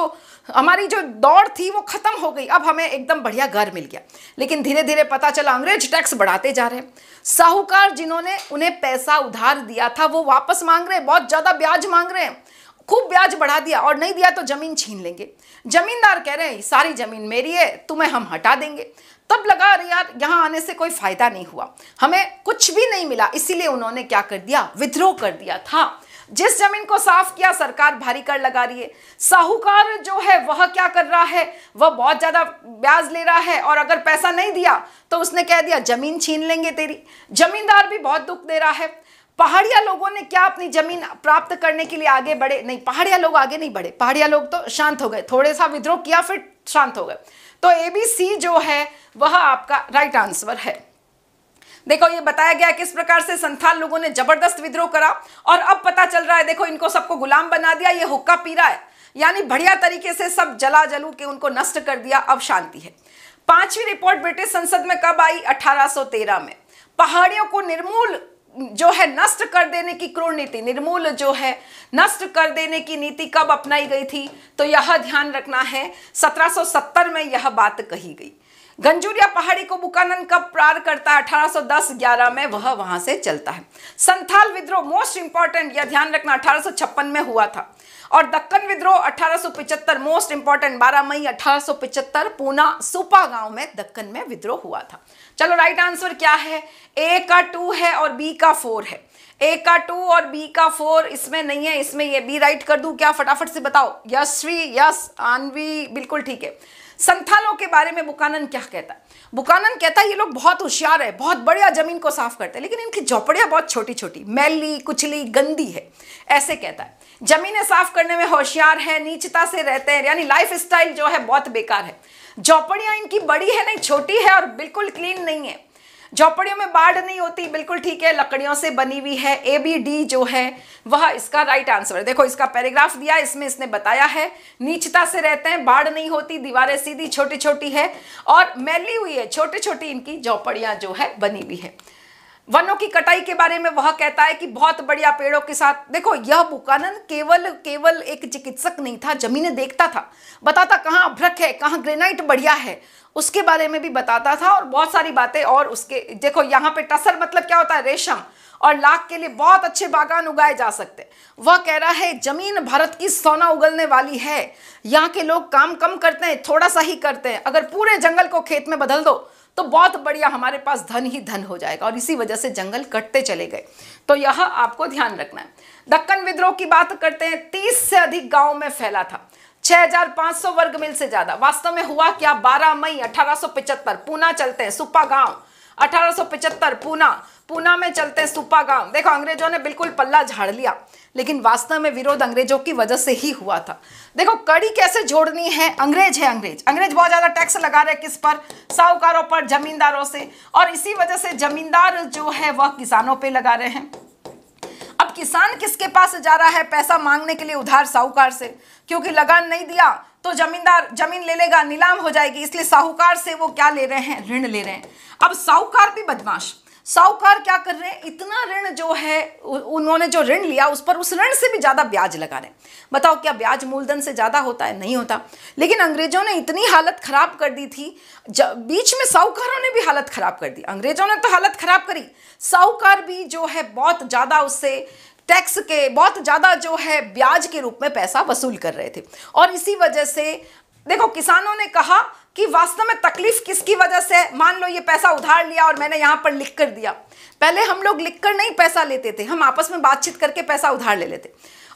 हमारी जो दौड़ थी वो खत्म हो गई अब हमें एकदम बढ़िया घर मिल गया लेकिन धीरे धीरे पता चला अंग्रेज टैक्स बढ़ाते जा रहे हैं साहूकार जिन्होंने उन्हें पैसा उधार दिया था वो वापस मांग रहे हैं बहुत ज़्यादा ब्याज मांग रहे हैं खूब ब्याज बढ़ा दिया और नहीं दिया तो जमीन छीन लेंगे जमींदार कह रहे हैं सारी जमीन मेरी है तुम्हें हम हटा देंगे तब लगा अरे यार यहाँ आने से कोई फायदा नहीं हुआ हमें कुछ भी नहीं मिला इसीलिए उन्होंने क्या कर दिया विद्रोह कर दिया था जिस जमीन को साफ किया सरकार भारी कर लगा रही है साहूकार जो है वह क्या कर रहा है वह बहुत ज्यादा ब्याज ले रहा है और अगर पैसा नहीं दिया तो उसने कह दिया जमीन छीन लेंगे तेरी जमींदार भी बहुत दुख दे रहा है पहाड़िया लोगों ने क्या अपनी जमीन प्राप्त करने के लिए आगे बढ़े नहीं पहाड़िया लोग आगे नहीं बढ़े पहाड़िया लोग तो शांत हो गए थोड़े सा विद्रोह किया फिर शांत हो गए तो एबीसी जो है वह आपका राइट आंसर है देखो ये बताया गया किस प्रकार से संथाल लोगों ने जबरदस्त विद्रोह करा और अब पता चल रहा है देखो इनको सबको गुलाम बना दिया ये हुक्का पी रहा है यानी बढ़िया तरीके से सब जला जलू के उनको नष्ट कर दिया अब शांति है पांचवी रिपोर्ट ब्रिटिश संसद में कब आई 1813 में पहाड़ियों को निर्मूल जो है नष्ट कर देने की क्रूर नीति निर्मूल जो है नष्ट कर देने की नीति कब अपनाई गई थी तो यह ध्यान रखना है 1770 में यह बात कही गई गंजूरिया पहाड़ी को बुकानन कब प्रार करता है अठारह में वह वहां से चलता है संथाल विद्रोह मोस्ट इंपॉर्टेंट यह ध्यान रखना अठारह में हुआ था और दक्कन विद्रोह अठारह मोस्ट इंपॉर्टेंट 12 मई अठारह पूना सुपा गांव में दक्कन में विद्रोह हुआ था चलो राइट आंसर क्या है ए का टू है और बी का फोर है ए का टू और बी का फोर इसमें नहीं है इसमें ये बी राइट कर दू क्या फटाफट से बताओ यशवी यस आनवी बिल्कुल ठीक है संथालों के बारे में बुकानन क्या कहता है बुकानन कहता है ये लोग बहुत होशियार है बहुत बढ़िया जमीन को साफ करते हैं लेकिन इनकी झोपड़ियाँ बहुत छोटी छोटी मैली कुचली गंदी है ऐसे कहता है जमीनें साफ करने में होशियार है नीचता से रहते हैं यानी लाइफ स्टाइल जो है बहुत बेकार है झोपड़ियाँ इनकी बड़ी है नहीं छोटी है और बिल्कुल क्लीन नहीं है झोपड़ियों में बाढ़ नहीं होती बिल्कुल ठीक है लकड़ियों से बनी हुई है ए बी डी जो है वह इसका राइट आंसर है देखो इसका पैराग्राफ दिया इसमें इसने बताया है नीचता से रहते हैं बाढ़ नहीं होती दीवारें सीधी छोटी छोटी है और मैली हुई है छोटी छोटी इनकी झोपड़ियां जो है बनी हुई है वनों की कटाई के बारे में वह कहता है कि बहुत बढ़िया पेड़ों के साथ देखो यह बुकानन केवल केवल एक चिकित्सक नहीं था जमीने देखता था बताता कहाँ अभ्रक है कहाँ ग्रेनाइट बढ़िया है उसके बारे में भी बताता था और बहुत सारी बातें और उसके देखो यहाँ पे टसर मतलब क्या होता है रेशम और लाख के लिए बहुत अच्छे बागान उगाए जा सकते वह कह रहा है जमीन भारत की सोना उगलने वाली है यहाँ के लोग काम कम करते हैं थोड़ा सा ही करते हैं अगर पूरे जंगल को खेत में बदल दो तो बहुत बढ़िया हमारे पास धन ही धन हो जाएगा और इसी वजह से जंगल कटते चले गए तो यह आपको ध्यान रखना है दक्कन विद्रोह की बात करते हैं तीस से अधिक गांव में फैला था 6,500 वर्ग मील से ज्यादा वास्तव में हुआ क्या 12 मई 1875 पूना चलते हैं सुपा गांव 1875 पूना पूना में चलते सुपा गांव देखो अंग्रेजों ने बिल्कुल पल्ला झाड़ लिया लेकिन वास्तव में विरोध अंग्रेजों की वजह से ही हुआ था देखो कड़ी कैसे जोड़नी है अंग्रेज है अंग्रेज अंग्रेज बहुत ज़्यादा टैक्स लगा रहे किस पर साहूकारों पर जमींदारों से और इसी वजह से जमींदार जो है वह किसानों पर लगा रहे हैं अब किसान किसके पास जा रहा है पैसा मांगने के लिए उधार साहूकार से क्योंकि लगान नहीं दिया तो जमींदार जमीन ले लेगा नीलाम हो जाएगी इसलिए साहूकार से वो क्या ले रहे हैं ऋण ले रहे हैं अब साहूकार भी बदमाश साहूकार क्या कर रहे हैं इतना ऋण जो है उन्होंने जो ऋण लिया उस पर उस ऋण से भी ज़्यादा ब्याज लगा रहे हैं बताओ क्या ब्याज मूलधन से ज़्यादा होता है नहीं होता लेकिन अंग्रेजों ने इतनी हालत ख़राब कर दी थी बीच में साहूकारों ने भी हालत ख़राब कर दी अंग्रेजों ने तो हालत ख़राब करी साहूकार भी जो है बहुत ज़्यादा उससे टैक्स के बहुत ज़्यादा जो है ब्याज के रूप में पैसा वसूल कर रहे थे और इसी वजह से देखो किसानों ने कहा कि वास्तव में तकलीफ किसकी वजह से मान लो ये पैसा उधार लिया और मैंने यहां पर लिख कर दिया पहले हम लोग लिख कर नहीं पैसा लेते थे हम आपस में बातचीत करके पैसा उधार ले लेते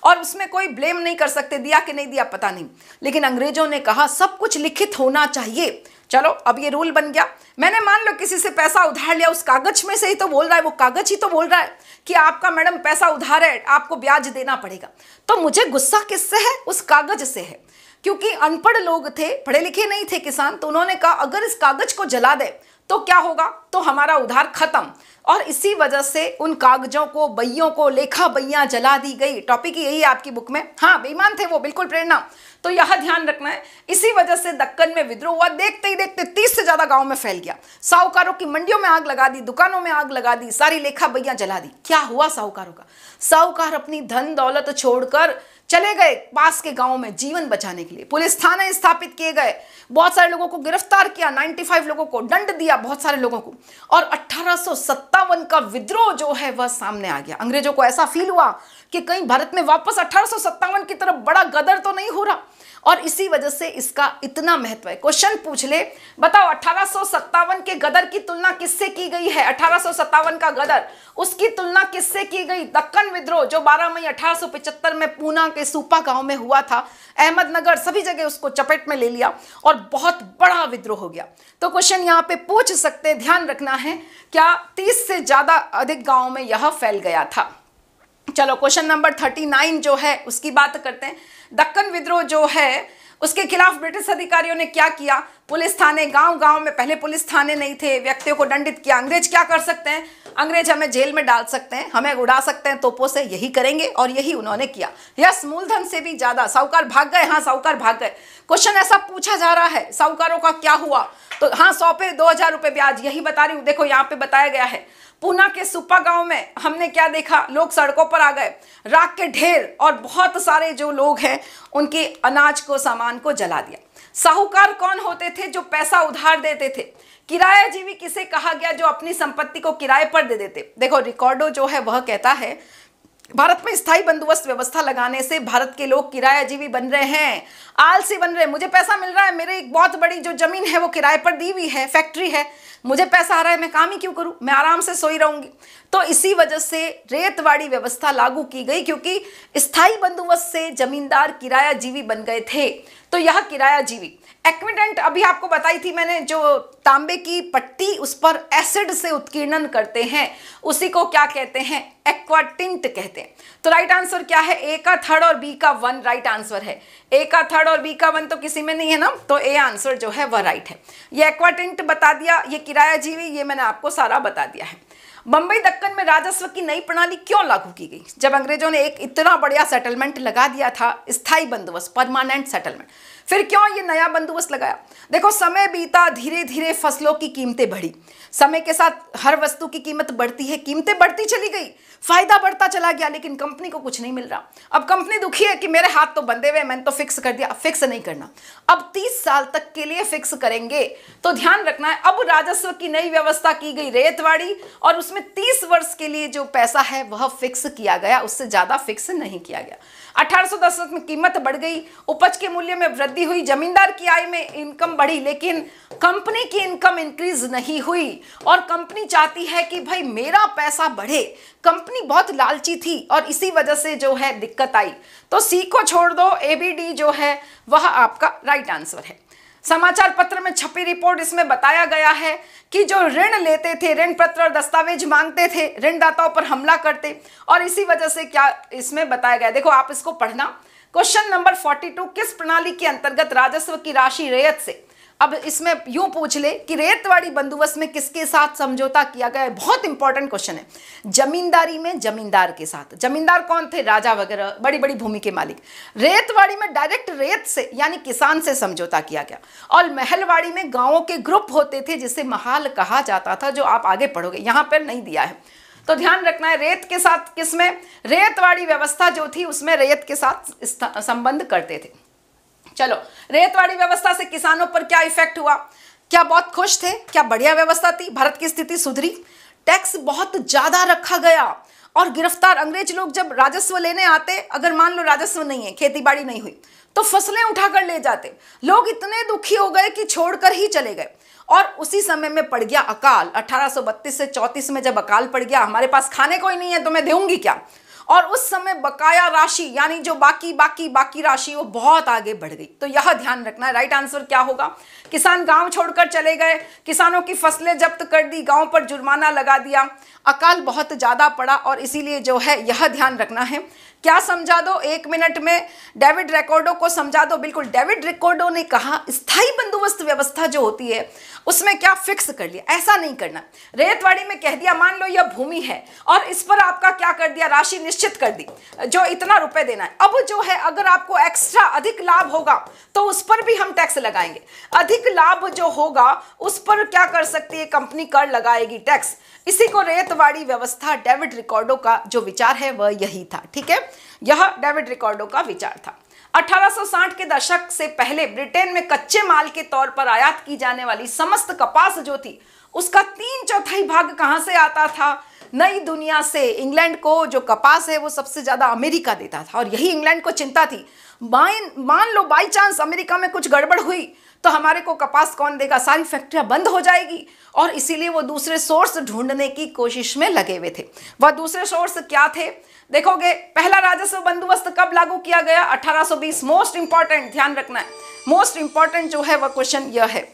और उसमें कोई ब्लेम नहीं कर सकते दिया कि नहीं दिया पता नहीं लेकिन अंग्रेजों ने कहा सब कुछ लिखित होना चाहिए चलो अब ये रूल बन गया मैंने मान लो किसी से पैसा उधार लिया उस कागज में से ही तो बोल रहा है वो कागज ही तो बोल रहा है कि आपका मैडम पैसा उधार है आपको ब्याज देना पड़ेगा तो मुझे गुस्सा किससे है उस कागज से है क्योंकि अनपढ़ लोग थे पढ़े लिखे नहीं थे किसान तो उन्होंने कहा अगर इस कागज को जला दे तो क्या होगा तो हमारा उधार खत्म और इसी वजह से उन कागजों को बइयों को लेखा बइया जला दी गई टॉपिक यही है आपकी बुक में हाँ बेईमान थे वो बिल्कुल प्रेरणा तो यह ध्यान रखना है इसी वजह से दक्कन में विद्रोह हुआ देखते ही देखते तीस से ज्यादा गांव में फैल गया साहूकारों की मंडियों में आग लगा दी दुकानों में आग लगा दी सारी लेखा बइया जला दी क्या हुआ साहूकारों का साहूकार अपनी धन दौलत छोड़कर चले गए पास के गांव में जीवन बचाने के लिए पुलिस थाने स्थापित किए गए बहुत सारे लोगों को गिरफ्तार किया 95 लोगों को दंड दिया बहुत सारे लोगों को और अठारह का विद्रोह जो है वह सामने आ गया अंग्रेजों को ऐसा फील हुआ कि कहीं भारत में वापस अठारह की तरफ बड़ा गदर तो नहीं हो रहा और इसी वजह से इसका इतना महत्व है क्वेश्चन पूछ ले बताओ अठारह के गदर की तुलना किससे की गई है अठारह का गदर उसकी तुलना किससे की गई दक्कन विद्रोह जो 12 मई अठारह में पूना के सूपा गांव में हुआ था अहमदनगर सभी जगह उसको चपेट में ले लिया और बहुत बड़ा विद्रोह हो गया तो क्वेश्चन यहाँ पे पूछ सकते ध्यान रखना है क्या तीस से ज्यादा अधिक गाँव में यह फैल गया था चलो क्वेश्चन नंबर थर्टी नाइन जो है उसकी बात करते हैं दक्कन विद्रोह जो है उसके खिलाफ ब्रिटिश अधिकारियों ने क्या किया पुलिस थाने गांव गांव में पहले पुलिस थाने नहीं थे व्यक्तियों को दंडित किया अंग्रेज क्या कर सकते हैं अंग्रेज हमें जेल में डाल सकते हैं हमें उड़ा सकते हैं तोपों से यही करेंगे और यही उन्होंने किया यस मूलधन से भी ज्यादा साहूकार भाग गए हाँ साहूकार भाग गए क्वेश्चन ऐसा पूछा जा रहा है साहूकारों का क्या हुआ तो हाँ सौ पे दो हजार रुपए ब्याज यही बता रही हूँ देखो यहाँ पे बताया गया है पूना के सुपा गांव में हमने क्या देखा लोग सड़कों पर आ गए राख के ढेर और बहुत सारे जो लोग हैं उनके अनाज को सामान को जला दिया साहूकार कौन होते थे जो पैसा उधार देते थे किराया जीवी किसे कहा गया जो अपनी संपत्ति को किराए पर दे देते देखो रिकॉर्डो जो है वह कहता है भारत में स्थायी बंदोबस्त व्यवस्था लगाने से भारत के लोग किराया जीवी बन रहे हैं आलसी बन रहे हैं मुझे पैसा मिल रहा है मेरे एक बहुत बड़ी जो जमीन है वो किराए पर दी हुई है फैक्ट्री है मुझे पैसा आ रहा है मैं काम ही क्यों करूं मैं आराम से सोई रहूंगी तो इसी वजह से रेतवाड़ी व्यवस्था लागू की गई क्योंकि स्थायी बंदोबस्त से जमींदार जीवी बन गए थे तो यह किराया जीवी एक्विडेंट अभी आपको बताई थी मैंने जो तांबे की पट्टी उस पर एसिड से उत्कीर्णन करते हैं उसी को क्या कहते हैं एक्वाटिंट कहते हैं तो राइट आंसर क्या है ए का थर्ड और बी का वन राइट आंसर है ए का थर्ड और बी का वन तो किसी में नहीं है ना तो ए आंसर जो है वह राइट है ये एक्वाटिंट बता दिया ये किराया जीवी ये मैंने आपको सारा बता दिया है बंबई दक्कन में राजस्व की नई प्रणाली क्यों लागू की गई जब अंग्रेजों ने एक इतना बढ़िया सेटलमेंट लगा दिया था स्थायी बंदोबस्त परमानेंट सेटलमेंट फिर क्यों ये नया बंदोबस्त लगाया देखो समय बीता धीरे धीरे फसलों की कीमतें बढ़ी समय के साथ हर वस्तु की कीमत बढ़ती है कीमतें बढ़ती चली गई फायदा बढ़ता चला गया लेकिन कंपनी को कुछ नहीं मिल रहा अब कंपनी दुखी है कि मेरे हाथ तो बंधे हुए मैंने तो फिक्स कर दिया फिक्स नहीं करना अब तीस साल तक के लिए फिक्स करेंगे तो ध्यान रखना है अब राजस्व की नई व्यवस्था की गई रेतवाड़ी और उसमें तीस वर्ष के लिए जो पैसा है वह फिक्स किया गया उससे ज्यादा फिक्स नहीं किया गया 1810 में कीमत बढ़ गई उपज के मूल्य में वृद्धि हुई जमींदार की आय में इनकम बढ़ी लेकिन कंपनी की इनकम इंक्रीज नहीं हुई और कंपनी चाहती है कि भाई मेरा पैसा बढ़े कंपनी बहुत लालची थी और इसी वजह से जो है दिक्कत आई तो सी को छोड़ दो एबीडी जो है वह आपका राइट आंसर है समाचार पत्र में छपी रिपोर्ट इसमें बताया गया है कि जो ऋण लेते थे ऋण पत्र और दस्तावेज मांगते थे ऋणदाताओं पर हमला करते और इसी वजह से क्या इसमें बताया गया देखो आप इसको पढ़ना क्वेश्चन नंबर 42 किस प्रणाली के अंतर्गत राजस्व की राशि रेयत से अब इसमें यूं पूछ ले कि रेतवाड़ी बंदोबस्त में किसके साथ समझौता किया गया है बहुत इंपॉर्टेंट क्वेश्चन है जमींदारी में जमींदार के साथ जमींदार कौन थे राजा वगैरह बड़ी बड़ी भूमि के मालिक रेतवाड़ी में डायरेक्ट रेत से यानी किसान से समझौता किया गया और महलवाड़ी में गांवों के ग्रुप होते थे जिसे महाल कहा जाता था जो आप आगे पढ़ोगे यहां पर नहीं दिया है तो ध्यान रखना है रेत के साथ किसमें रेतवाड़ी व्यवस्था जो थी उसमें रेत के साथ संबंध करते थे चलो रेतवाड़ी व्यवस्था से किसानों पर क्या इफेक्ट हुआ क्या बहुत खुश थे क्या बढ़िया व्यवस्था थी भारत की स्थिति सुधरी टैक्स बहुत ज्यादा रखा गया और गिरफ्तार अंग्रेज लोग जब राजस्व लेने आते अगर मान लो राजस्व नहीं है खेती बाड़ी नहीं हुई तो फसलें उठाकर ले जाते लोग इतने दुखी हो गए कि छोड़कर ही चले गए और उसी समय में पड़ गया अकाल 1832 से 34 में जब अकाल पड़ गया हमारे पास खाने को ही नहीं है तो मैं दूंगी क्या और उस समय बकाया राशि यानी जो बाकी बाकी बाकी राशि वो बहुत आगे बढ़ गई तो यह ध्यान रखना है राइट आंसर क्या होगा किसान गांव छोड़कर चले गए किसानों की फसलें जब्त कर दी गांव पर जुर्माना लगा दिया अकाल बहुत ज़्यादा पड़ा और इसीलिए जो है यह ध्यान रखना है क्या समझा दो एक मिनट में डेविड रिकॉर्डो को समझा दो बिल्कुल डेविड रिकॉर्डो ने कहा स्थायी बंदोबस्त व्यवस्था जो होती है उसमें क्या फिक्स कर लिया ऐसा नहीं करना रेतवाड़ी में कह दिया मान लो यह भूमि है और इस पर आपका क्या कर दिया राशि निश्चित कर दी जो इतना रुपए देना है अब जो है अगर आपको एक्स्ट्रा अधिक लाभ होगा तो उस पर भी हम टैक्स लगाएंगे अधिक लाभ जो होगा उस पर क्या कर सकती है कंपनी कर लगाएगी टैक्स इसी को रेतवाड़ी व्यवस्था डेविड रिकॉर्डो का जो विचार है वह यही था ठीक है यह डेविड रिकॉर्डो का विचार था 1860 के दशक से पहले ब्रिटेन में कच्चे माल के तौर पर आयात की जाने वाली समस्त कपास जो थी उसका तीन चौथाई भाग कहां से आता था नई दुनिया से इंग्लैंड को जो कपास है वो सबसे ज़्यादा अमेरिका देता था और यही इंग्लैंड को चिंता थी मान मान लो बाई चांस अमेरिका में कुछ गड़बड़ हुई तो हमारे को कपास कौन देगा सारी फैक्ट्रियाँ बंद हो जाएगी और इसीलिए वो दूसरे सोर्स ढूंढने की कोशिश में लगे हुए थे वह दूसरे सोर्स क्या थे देखोगे पहला राजस्व बंदोबस्त कब लागू किया गया 1820 मोस्ट इंपॉर्टेंट ध्यान रखना है मोस्ट इंपॉर्टेंट जो है वह क्वेश्चन यह है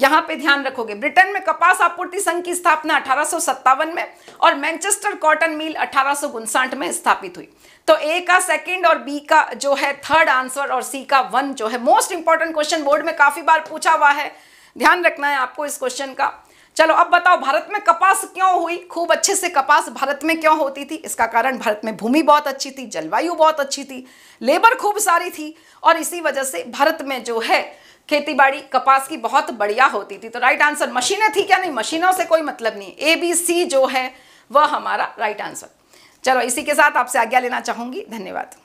यहां पे ध्यान रखोगे ब्रिटेन में कपास आपूर्ति संघ की स्थापना अठारह में और मैनचेस्टर कॉटन मिल अठारह में स्थापित हुई तो ए का सेकंड और बी का जो है थर्ड आंसर और सी का वन जो है मोस्ट इंपॉर्टेंट क्वेश्चन बोर्ड में काफी बार पूछा हुआ है ध्यान रखना है आपको इस क्वेश्चन का चलो अब बताओ भारत में कपास क्यों हुई खूब अच्छे से कपास भारत में क्यों होती थी इसका कारण भारत में भूमि बहुत अच्छी थी जलवायु बहुत अच्छी थी लेबर खूब सारी थी और इसी वजह से भारत में जो है बाड़ी कपास की बहुत बढ़िया होती थी तो राइट आंसर मशीनें थी क्या नहीं मशीनों से कोई मतलब नहीं ए बी सी जो है वह हमारा राइट आंसर चलो इसी के साथ आपसे आज्ञा लेना चाहूंगी धन्यवाद